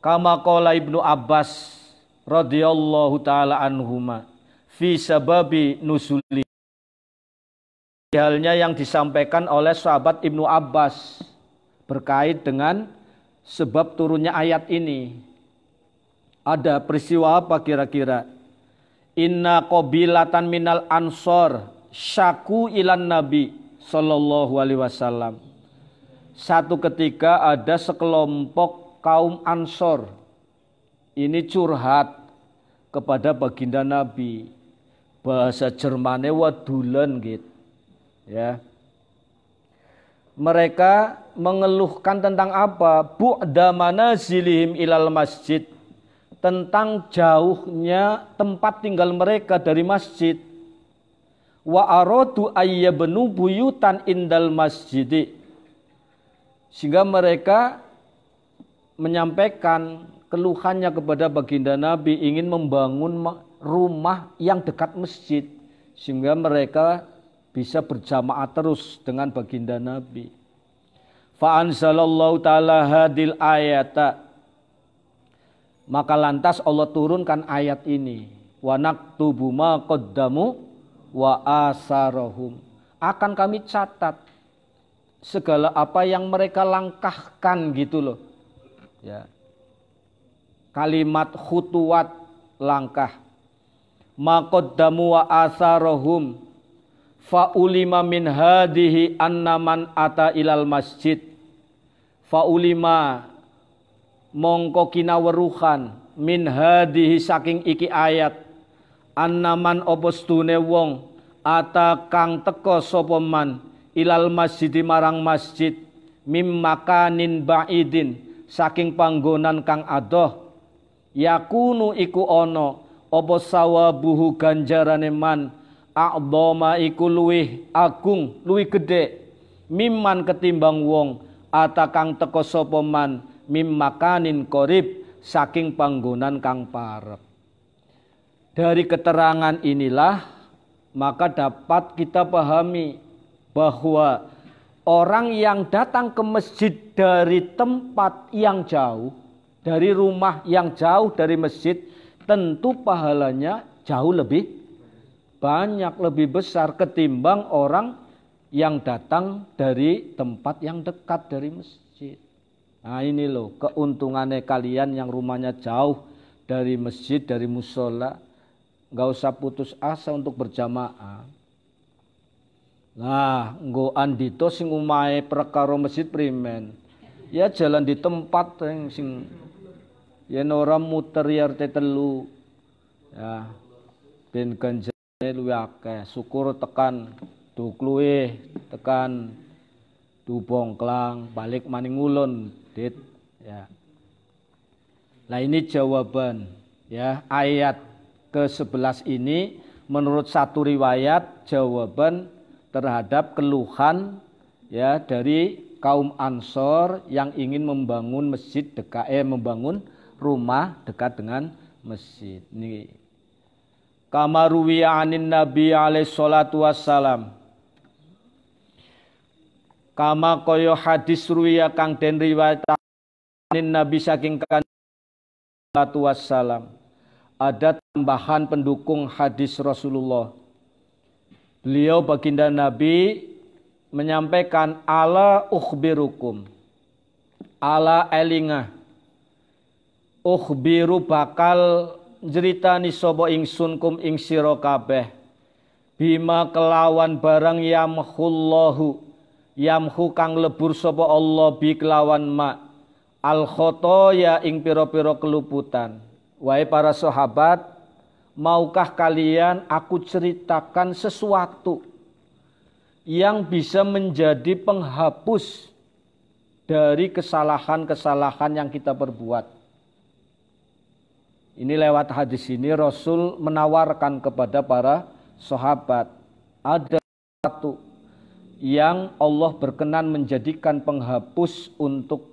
Speaker 1: kama qala ibnu abbas radhiyallahu taala anhuma fi sababi nusuli halnya yang disampaikan oleh sahabat ibnu abbas berkait dengan sebab turunnya ayat ini. Ada peristiwa apa kira-kira? Inna qabilatan minal ansor syaku ilan nabi sallallahu alaihi wasallam. Satu ketika ada sekelompok kaum ansor. Ini curhat kepada baginda nabi. Bahasa Jermane wadulan gitu. Ya. Mereka mengeluhkan tentang apa? Bu'da manazilihim ilal masjid. Tentang jauhnya tempat tinggal mereka dari masjid. Wa arodu ayyabnu buyutan indal masjid. Sehingga mereka menyampaikan keluhannya kepada baginda Nabi ingin membangun rumah yang dekat masjid. Sehingga mereka bisa berjamaah terus dengan baginda Nabi. Fa'ansalallahu ta'ala hadil ayata. Maka lantas Allah turunkan ayat ini. Wa naktubu ma qaddamu wa asarohum Akan kami catat segala apa yang mereka langkahkan gitu loh. Ya. Kalimat khutuat langkah. Ma qaddamu wa asarohum Fa'ulima min hadihi annaman ata ilal masjid faulima mongko kinaweruhan min hadhihi saking iki ayat annaman opo wong ata kang teko sapa man ilal masjid marang masjid mim makanin baidin saking panggonan kang adoh yakunu iku ono apa sawabuhu ganjarane man a'dhama iku luwih agung luwih gedhe mimman ketimbang wong atakang teko sopoman mim makanin korib saking panggonan kang parep. Dari keterangan inilah maka dapat kita pahami bahwa orang yang datang ke masjid dari tempat yang jauh, dari rumah yang jauh dari masjid, tentu pahalanya jauh lebih banyak, lebih besar ketimbang orang yang datang dari tempat yang dekat dari masjid. Nah ini loh keuntungannya kalian yang rumahnya jauh dari masjid, dari musola. nggak usah putus asa untuk berjamaah. Nah, nggo andito sing umai perkara masjid primen. Ya jalan di tempat yang sing Ya orang muter ya telu. Ya ben ganjane luwih akeh. Syukur tekan dukluwe tekan kelang balik maningulon dit ya Nah ini jawaban ya ayat ke-11 ini menurut satu riwayat jawaban terhadap keluhan ya dari kaum Ansor yang ingin membangun masjid dekat eh membangun rumah dekat dengan masjid. Ini kamaruwi anin Nabi alaihi salatu wassalam kama kaya hadis ruwiya kang den riwayatake Nabi saking kan- satu wassalam ada tambahan pendukung hadis Rasulullah beliau baginda Nabi menyampaikan ala ukhbirukum ala elingah ukhbiru bakal ceritani sobo ingsun kum ing sira kabeh bima kelawan barang yamhullahu yamhu kang lebur sapa Allah bi kelawan ma al khotoya ing pira-pira keluputan wae para sahabat maukah kalian aku ceritakan sesuatu yang bisa menjadi penghapus dari kesalahan-kesalahan yang kita perbuat. Ini lewat hadis ini Rasul menawarkan kepada para sahabat ada satu yang Allah berkenan menjadikan penghapus untuk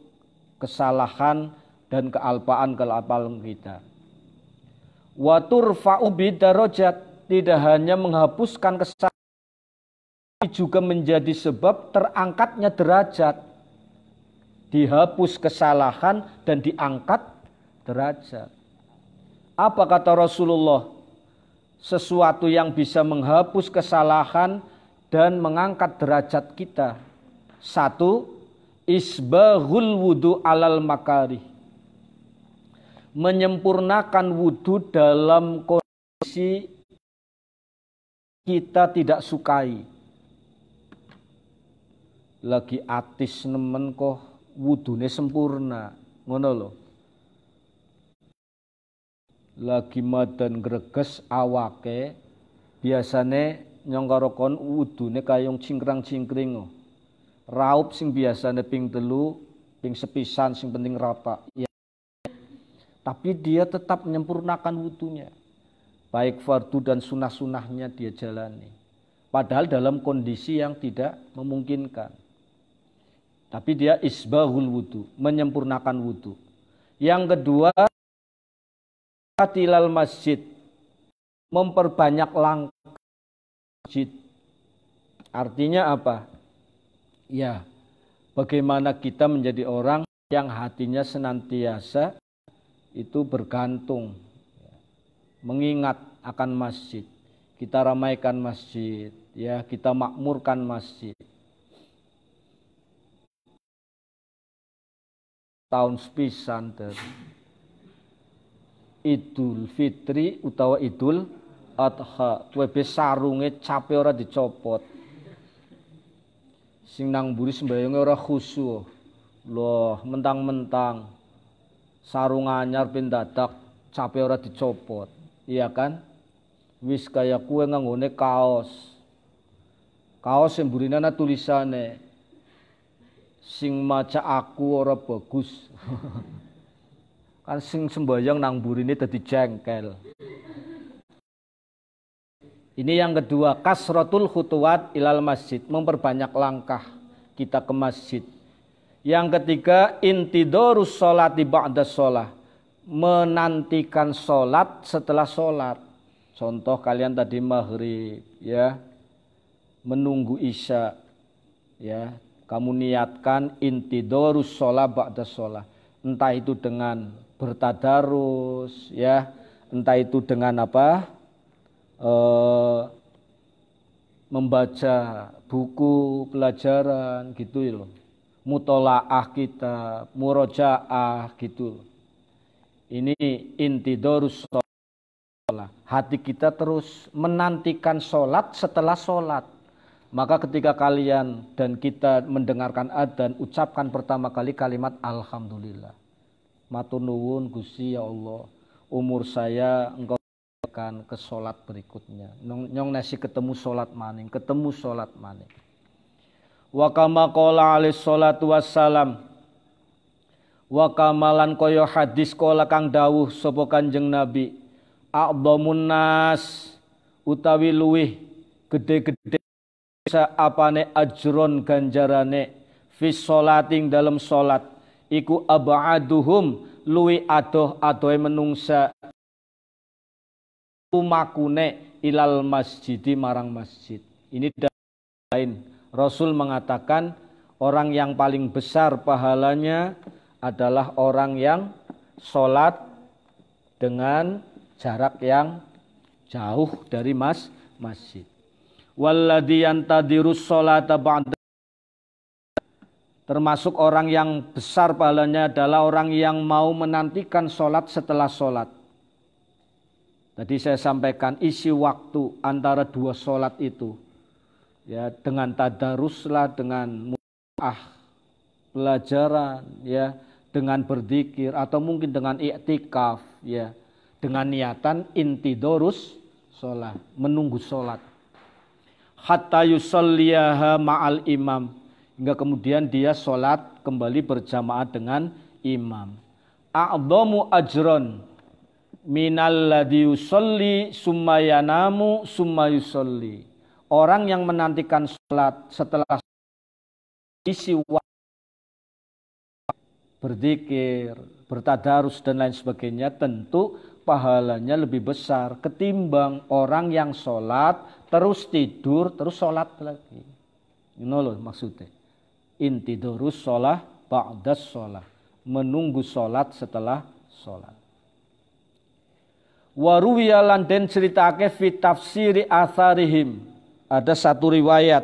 Speaker 1: kesalahan dan kealpaan kelapal kita. Watur fa'ubi darojat tidak hanya menghapuskan kesalahan, tapi juga menjadi sebab terangkatnya derajat. Dihapus kesalahan dan diangkat derajat. Apa kata Rasulullah? Sesuatu yang bisa menghapus kesalahan, dan mengangkat derajat kita. Satu, isbahul wudu alal makari. Menyempurnakan wudu dalam kondisi kita tidak sukai. Lagi atis nemen kok wudune sempurna. Ngono loh. Lagi madan greges awake biasane nyangkara wudhu ne kayung cingkrang-cingkring. Raup sing biasane ping telu, ping sepisan sing penting rata. Ya. Tapi dia tetap menyempurnakan wudhunya, Baik fardu dan sunah-sunahnya dia jalani. Padahal dalam kondisi yang tidak memungkinkan. Tapi dia isbahul wudhu, menyempurnakan wudhu. Yang kedua, katilal masjid, memperbanyak langkah masjid. Artinya apa? Ya, bagaimana kita menjadi orang yang hatinya senantiasa itu bergantung, mengingat akan masjid. Kita ramaikan masjid, ya kita makmurkan masjid. Tahun sepisan Idul Fitri utawa Idul adha tuwebe sarunge cape ora dicopot sing nang mburi sembayange ora khusu loh mentang-mentang sarung anyar pindadak cape ora dicopot iya kan wis kaya kue nganggone kaos kaos sing mburine ana tulisane sing maca aku ora bagus kan sing sembayang nang burine dadi jengkel ini yang kedua, kasrotul khutuat ilal masjid, memperbanyak langkah kita ke masjid. Yang ketiga, intidorus sholat di ba'da sholat, menantikan sholat setelah sholat. Contoh kalian tadi maghrib, ya, menunggu isya, ya, kamu niatkan intidorus sholat ba'da sholat. Entah itu dengan bertadarus, ya, entah itu dengan apa, Eh, membaca buku pelajaran gitu ya loh mutolaah kita murojaah gitu ini inti dorus sholat hati kita terus menantikan sholat setelah sholat maka ketika kalian dan kita mendengarkan adzan ucapkan pertama kali kalimat alhamdulillah matur nuwun ya Allah umur saya engkau dilanjutkan ke sholat berikutnya. Nyong nasi ketemu sholat maning, ketemu sholat maning. Wa kama qala alaihi salatu wassalam. Wa kamalan kaya hadis kala kang dawuh sapa Kanjeng Nabi. A'dhamun nas utawi luwih gede-gede apane ajron ganjarane fi sholating dalam sholat iku abaduhum luwi adoh adoh menungsa makune ilal masjidi marang masjid. Ini lain. Rasul mengatakan orang yang paling besar pahalanya adalah orang yang sholat dengan jarak yang jauh dari mas masjid. Walladhi yantadirus sholata ba'da Termasuk orang yang besar pahalanya adalah orang yang mau menantikan sholat setelah sholat. Tadi saya sampaikan isi waktu antara dua sholat itu. Ya, dengan tadaruslah, dengan mu'ah, pelajaran, ya, dengan berzikir atau mungkin dengan iktikaf ya, dengan niatan intidorus sholat, menunggu sholat. Hatta yusalliyaha ma'al imam. Hingga kemudian dia sholat kembali berjamaah dengan imam. A'domu ajron minal ladhi yusolli summa yanamu Orang yang menantikan salat setelah isi berzikir, bertadarus dan lain sebagainya tentu pahalanya lebih besar ketimbang orang yang sholat terus tidur terus sholat lagi. Ini loh maksudnya. Inti dorus sholat ba'das sholat. Menunggu sholat setelah sholat waruwiya ruwiya lan den critakake fi tafsiri atharihim ada satu riwayat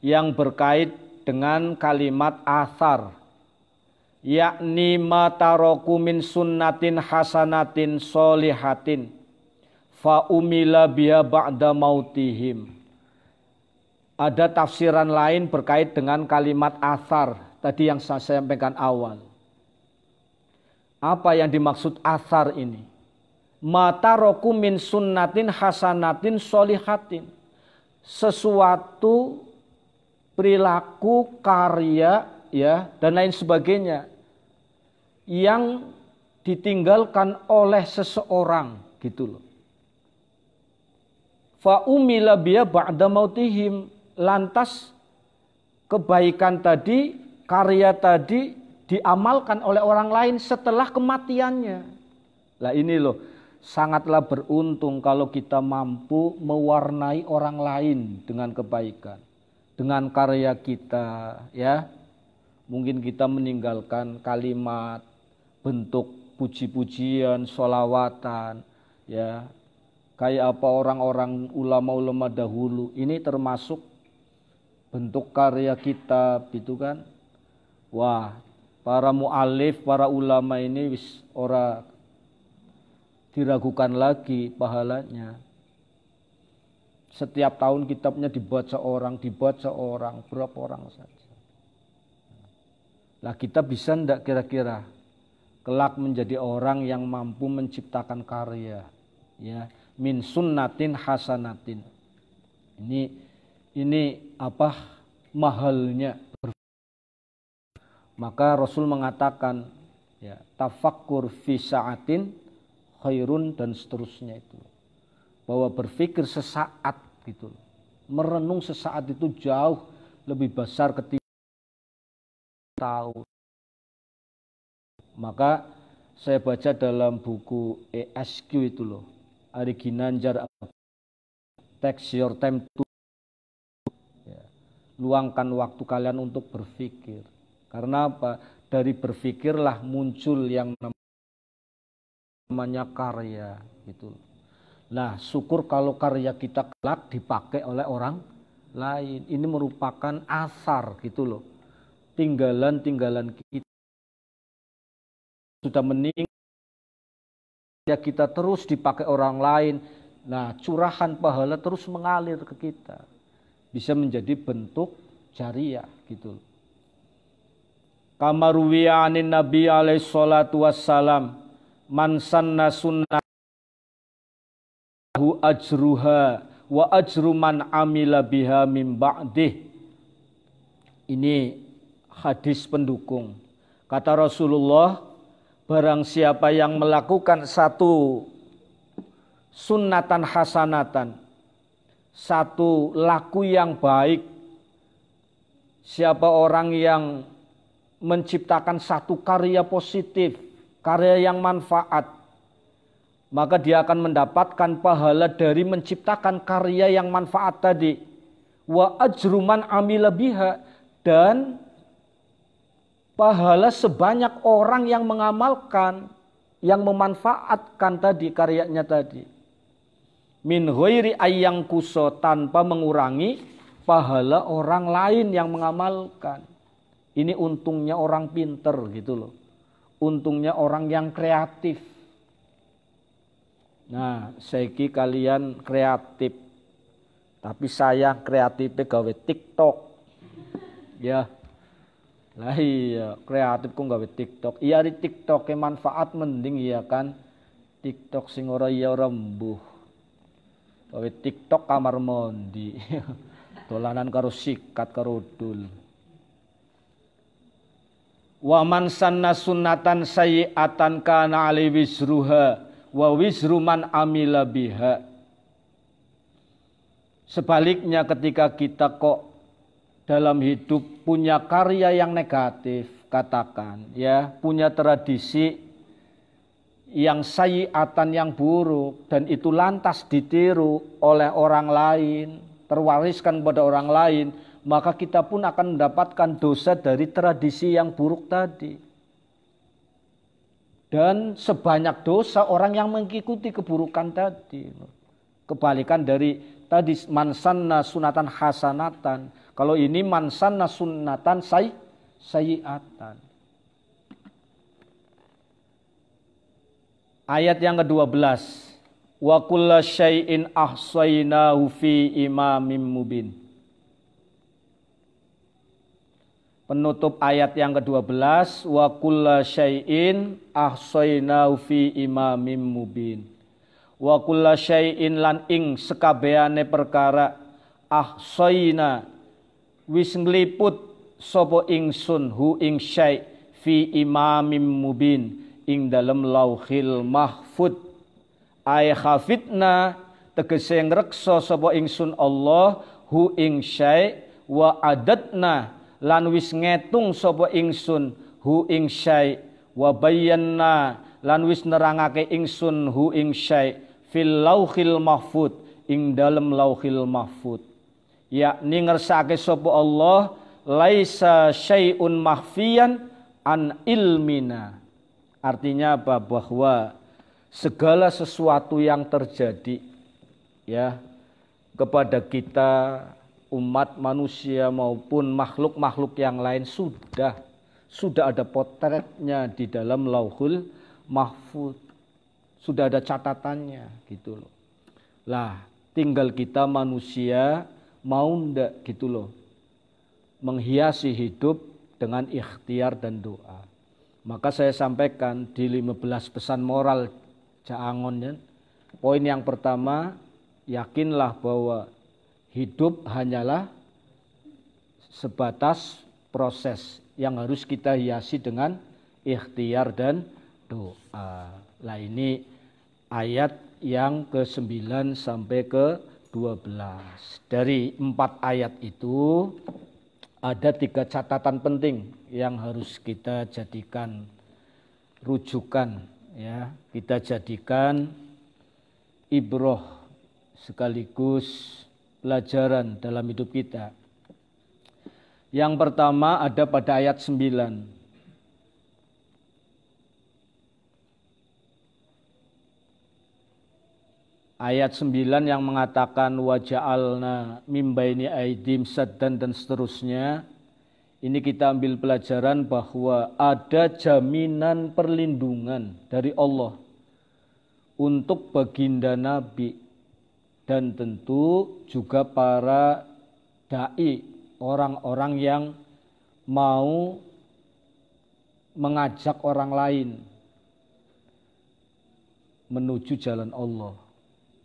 Speaker 1: yang berkait dengan kalimat asar yakni mataroku min sunnatin hasanatin solihatin fa umila biha ba'da mautihim ada tafsiran lain berkait dengan kalimat asar tadi yang saya sampaikan awal apa yang dimaksud asar ini Mata roku min sunnatin hasanatin solihatin sesuatu perilaku karya ya dan lain sebagainya yang ditinggalkan oleh seseorang gitu loh fa umila biya ba'da mautihim lantas kebaikan tadi karya tadi diamalkan oleh orang lain setelah kematiannya lah ini loh sangatlah beruntung kalau kita mampu mewarnai orang lain dengan kebaikan, dengan karya kita, ya. Mungkin kita meninggalkan kalimat bentuk puji-pujian, solawatan, ya. Kayak apa orang-orang ulama-ulama dahulu. Ini termasuk bentuk karya kita, gitu kan. Wah, para mu'alif, para ulama ini wis ora diragukan lagi pahalanya. Setiap tahun kitabnya dibuat seorang, dibuat seorang, berapa orang saja. Lah kita bisa ndak kira-kira kelak menjadi orang yang mampu menciptakan karya ya min sunnatin hasanatin ini ini apa mahalnya maka Rasul mengatakan ya tafakkur fi sa'atin khairun dan seterusnya itu bahwa berpikir sesaat gitu merenung sesaat itu jauh lebih besar ketika tahu maka saya baca dalam buku ESQ itu loh Ari Ginanjar text your time to ya. luangkan waktu kalian untuk berpikir karena apa dari berpikirlah muncul yang namanya namanya karya gitu. Nah, syukur kalau karya kita kelak dipakai oleh orang lain. Ini merupakan asar gitu loh. Tinggalan-tinggalan kita sudah meninggal ya kita terus dipakai orang lain. Nah, curahan pahala terus mengalir ke kita. Bisa menjadi bentuk jariah gitu. Kamaruwiyanin Nabi alaihi salatu wassalam man sanna hu ajruha wa ajru man amila biha min ba'dih. Ini hadis pendukung. Kata Rasulullah, barang siapa yang melakukan satu sunnatan hasanatan, satu laku yang baik, siapa orang yang menciptakan satu karya positif, karya yang manfaat, maka dia akan mendapatkan pahala dari menciptakan karya yang manfaat tadi. Wa ajruman amila biha dan pahala sebanyak orang yang mengamalkan yang memanfaatkan tadi karyanya tadi. Min ghairi ayyang kuso tanpa mengurangi pahala orang lain yang mengamalkan. Ini untungnya orang pinter gitu loh untungnya orang yang kreatif. Nah, seki kalian kreatif. Tapi saya kreatifnya gawe TikTok. Ya. Lah iya, kreatifku gawe TikTok. Iya di TikTok manfaat mending iya kan. TikTok sing ora iya ora Gawe TikTok kamar mandi. Dolanan karo sikat karo dul wa man sanna sunnatan kana ali wisruha wa wisru man amila biha sebaliknya ketika kita kok dalam hidup punya karya yang negatif katakan ya punya tradisi yang sayiatan yang buruk dan itu lantas ditiru oleh orang lain terwariskan kepada orang lain maka kita pun akan mendapatkan dosa dari tradisi yang buruk tadi. Dan sebanyak dosa orang yang mengikuti keburukan tadi. Kebalikan dari tadi mansanna sunatan hasanatan. Kalau ini mansanna sunatan say, sayiatan. Ayat yang ke-12. Wa kulla syai'in ahsainahu fi imamim mubin penutup ayat yang ke-12 wa kulla syai'in ahsainahu fi imamin mubin wa kulla syai'in lan ing sekabeane perkara ahsaina wis ngliput sapa ingsun hu ing syai' fi imamin mubin ing dalem lauhil mahfud ay khafitna tegese ngrekso sapa ingsun Allah hu ing syai' wa adatna lan wis ngetung sapa ingsun hu ing syai wa bayyana lan wis nerangake ingsun hu ing syai fil lauhil mahfud ing dalem lauhil mahfud yakni ngersake sapa Allah laisa syai'un mahfiyan an ilmina artinya apa bahwa segala sesuatu yang terjadi ya kepada kita umat manusia maupun makhluk-makhluk yang lain sudah sudah ada potretnya di dalam lauhul mahfud sudah ada catatannya gitu loh lah tinggal kita manusia mau ndak gitu loh menghiasi hidup dengan ikhtiar dan doa maka saya sampaikan di 15 pesan moral Jaangon ya. poin yang pertama yakinlah bahwa hidup hanyalah sebatas proses yang harus kita hiasi dengan ikhtiar dan doa. Nah ini ayat yang ke-9 sampai ke-12. Dari empat ayat itu ada tiga catatan penting yang harus kita jadikan rujukan ya kita jadikan ibroh sekaligus pelajaran dalam hidup kita. Yang pertama ada pada ayat 9. Ayat 9 yang mengatakan waja'alna mimbaini aidim saddan dan seterusnya. Ini kita ambil pelajaran bahwa ada jaminan perlindungan dari Allah untuk baginda Nabi dan tentu juga para dai, orang-orang yang mau mengajak orang lain menuju jalan Allah.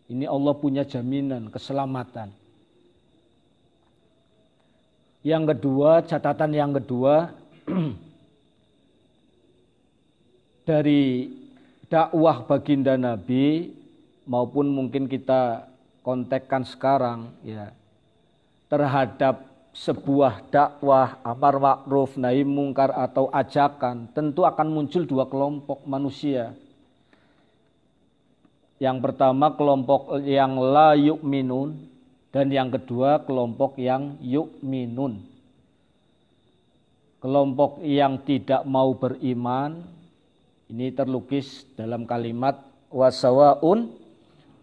Speaker 1: Ini Allah punya jaminan keselamatan. Yang kedua, catatan yang kedua dari dakwah baginda Nabi maupun mungkin kita kontekkan sekarang ya terhadap sebuah dakwah amar ma'ruf nahi mungkar atau ajakan tentu akan muncul dua kelompok manusia yang pertama kelompok yang la minun dan yang kedua kelompok yang yuk minun kelompok yang tidak mau beriman ini terlukis dalam kalimat wasawaun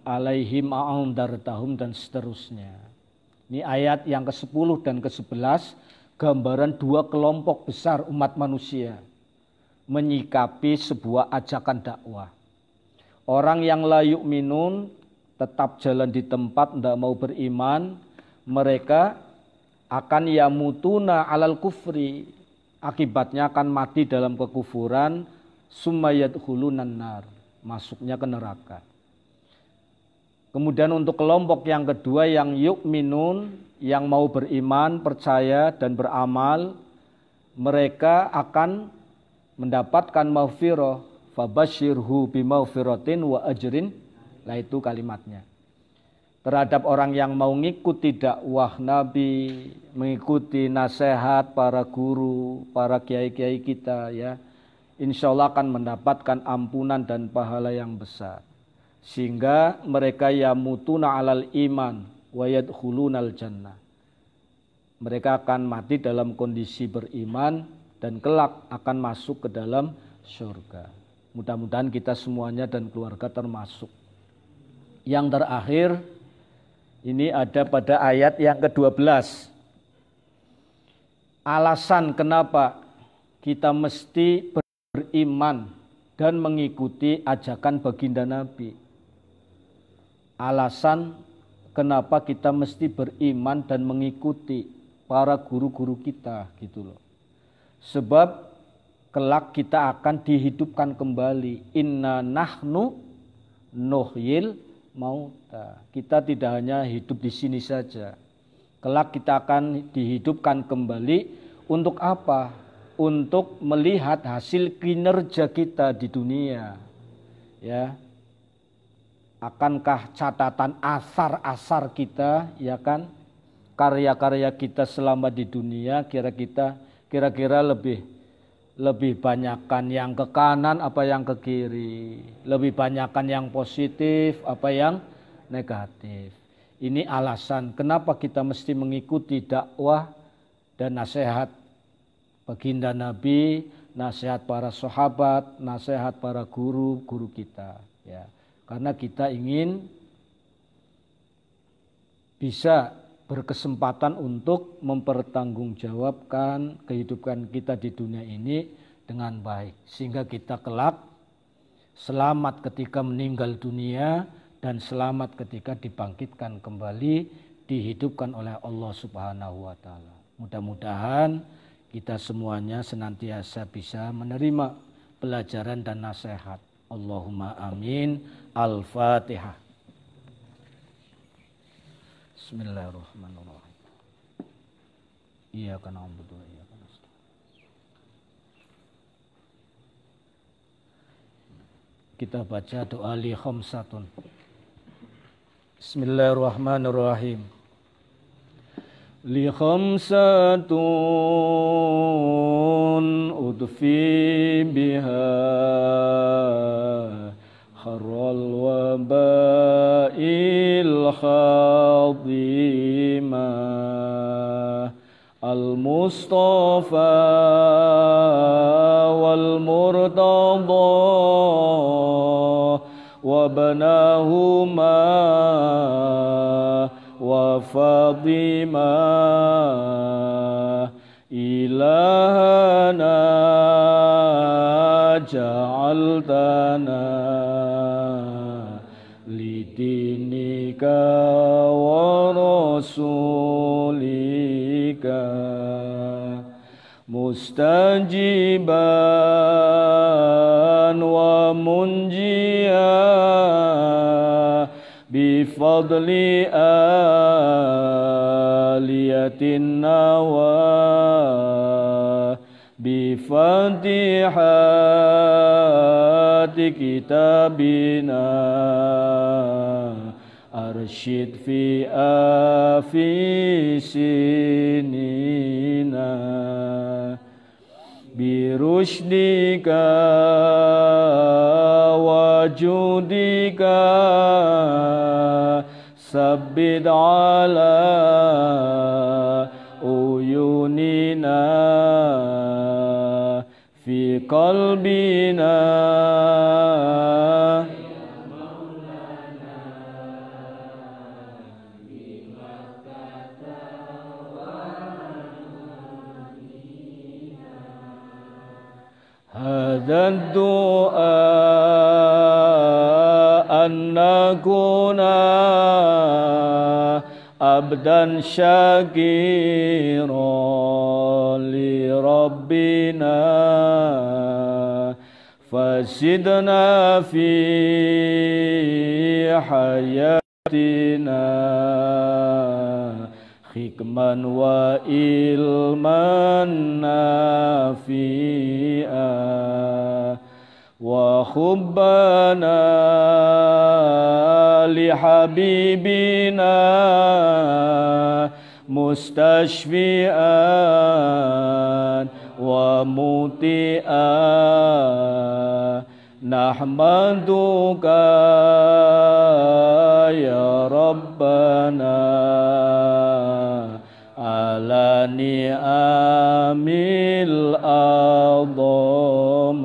Speaker 1: alaihim a'andartahum dan seterusnya. Ini ayat yang ke-10 dan ke-11 gambaran dua kelompok besar umat manusia menyikapi sebuah ajakan dakwah. Orang yang layuk minun tetap jalan di tempat tidak mau beriman, mereka akan yamutuna alal kufri akibatnya akan mati dalam kekufuran sumayat hulunan nar masuknya ke neraka. Kemudian untuk kelompok yang kedua yang yuk yukminun yang mau beriman, percaya dan beramal, mereka akan mendapatkan maufiroh fabashirhu bimaufirotin wa ajrin. Lah itu kalimatnya. Terhadap orang yang mau ngikuti dakwah Nabi, mengikuti nasihat para guru, para kiai-kiai kita ya, insya Allah akan mendapatkan ampunan dan pahala yang besar sehingga mereka yamutuna alal iman wayad hulunal jannah mereka akan mati dalam kondisi beriman dan kelak akan masuk ke dalam surga. Mudah-mudahan kita semuanya dan keluarga termasuk. Yang terakhir ini ada pada ayat yang ke-12. Alasan kenapa kita mesti beriman dan mengikuti ajakan baginda Nabi alasan kenapa kita mesti beriman dan mengikuti para guru-guru kita gitu loh. Sebab kelak kita akan dihidupkan kembali. Inna nahnu nuhyil mauta. Kita tidak hanya hidup di sini saja. Kelak kita akan dihidupkan kembali untuk apa? Untuk melihat hasil kinerja kita di dunia. Ya, akankah catatan asar-asar kita ya kan karya-karya kita selama di dunia kira kita kira-kira lebih lebih banyakkan yang ke kanan apa yang ke kiri lebih banyakkan yang positif apa yang negatif ini alasan kenapa kita mesti mengikuti dakwah dan nasihat baginda Nabi nasihat para sahabat nasihat para guru guru kita ya karena kita ingin bisa berkesempatan untuk mempertanggungjawabkan kehidupan kita di dunia ini dengan baik sehingga kita kelak selamat ketika meninggal dunia dan selamat ketika dibangkitkan kembali dihidupkan oleh Allah Subhanahu wa taala. Mudah-mudahan kita semuanya senantiasa bisa menerima pelajaran dan nasihat. Allahumma amin. Al-Fatihah. Bismillahirrahmanirrahim. Iyyaka na'budu wa iyyaka Kita baca doa li khamsatun. Bismillahirrahmanirrahim. Li khamsatun udfi biha بحر الوباء الخضيمة المصطفى والمرتضى وابناهما وفاطمة إلهنا جعلتنا ورسولك مستجيبا ومنجيا بفضل آلية النوى بفاتحات كتابنا أرشد في آفي سنينا برشدك وجودك ثبت على عيوننا في قلبنا أجد أن نكون عبدا شاكرا لربنا فسدنا في حياتنا حكما وإلما نافئا وحبنا لحبيبنا مستشفئا ومطيئا نحمدك يا ربنا على نعم الأعظم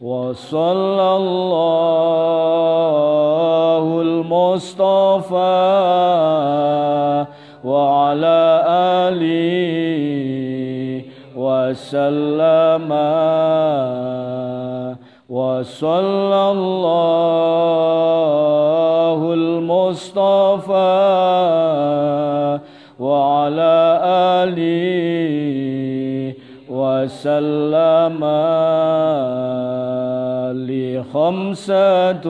Speaker 1: وصلى الله المصطفى وعلى آله وسلم وصلى الله المصطفى وعلى آله وسلم لخمسة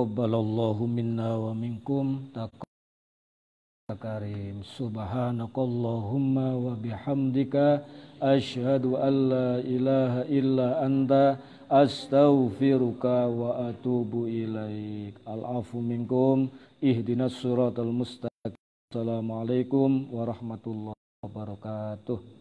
Speaker 1: taqabbalallahu minna wa minkum taqabbal karim subhanakallahumma wa bihamdika asyhadu an la ilaha illa anta astaghfiruka wa atubu ilaik al afu minkum ihdinas siratal mustaqim assalamualaikum warahmatullahi wabarakatuh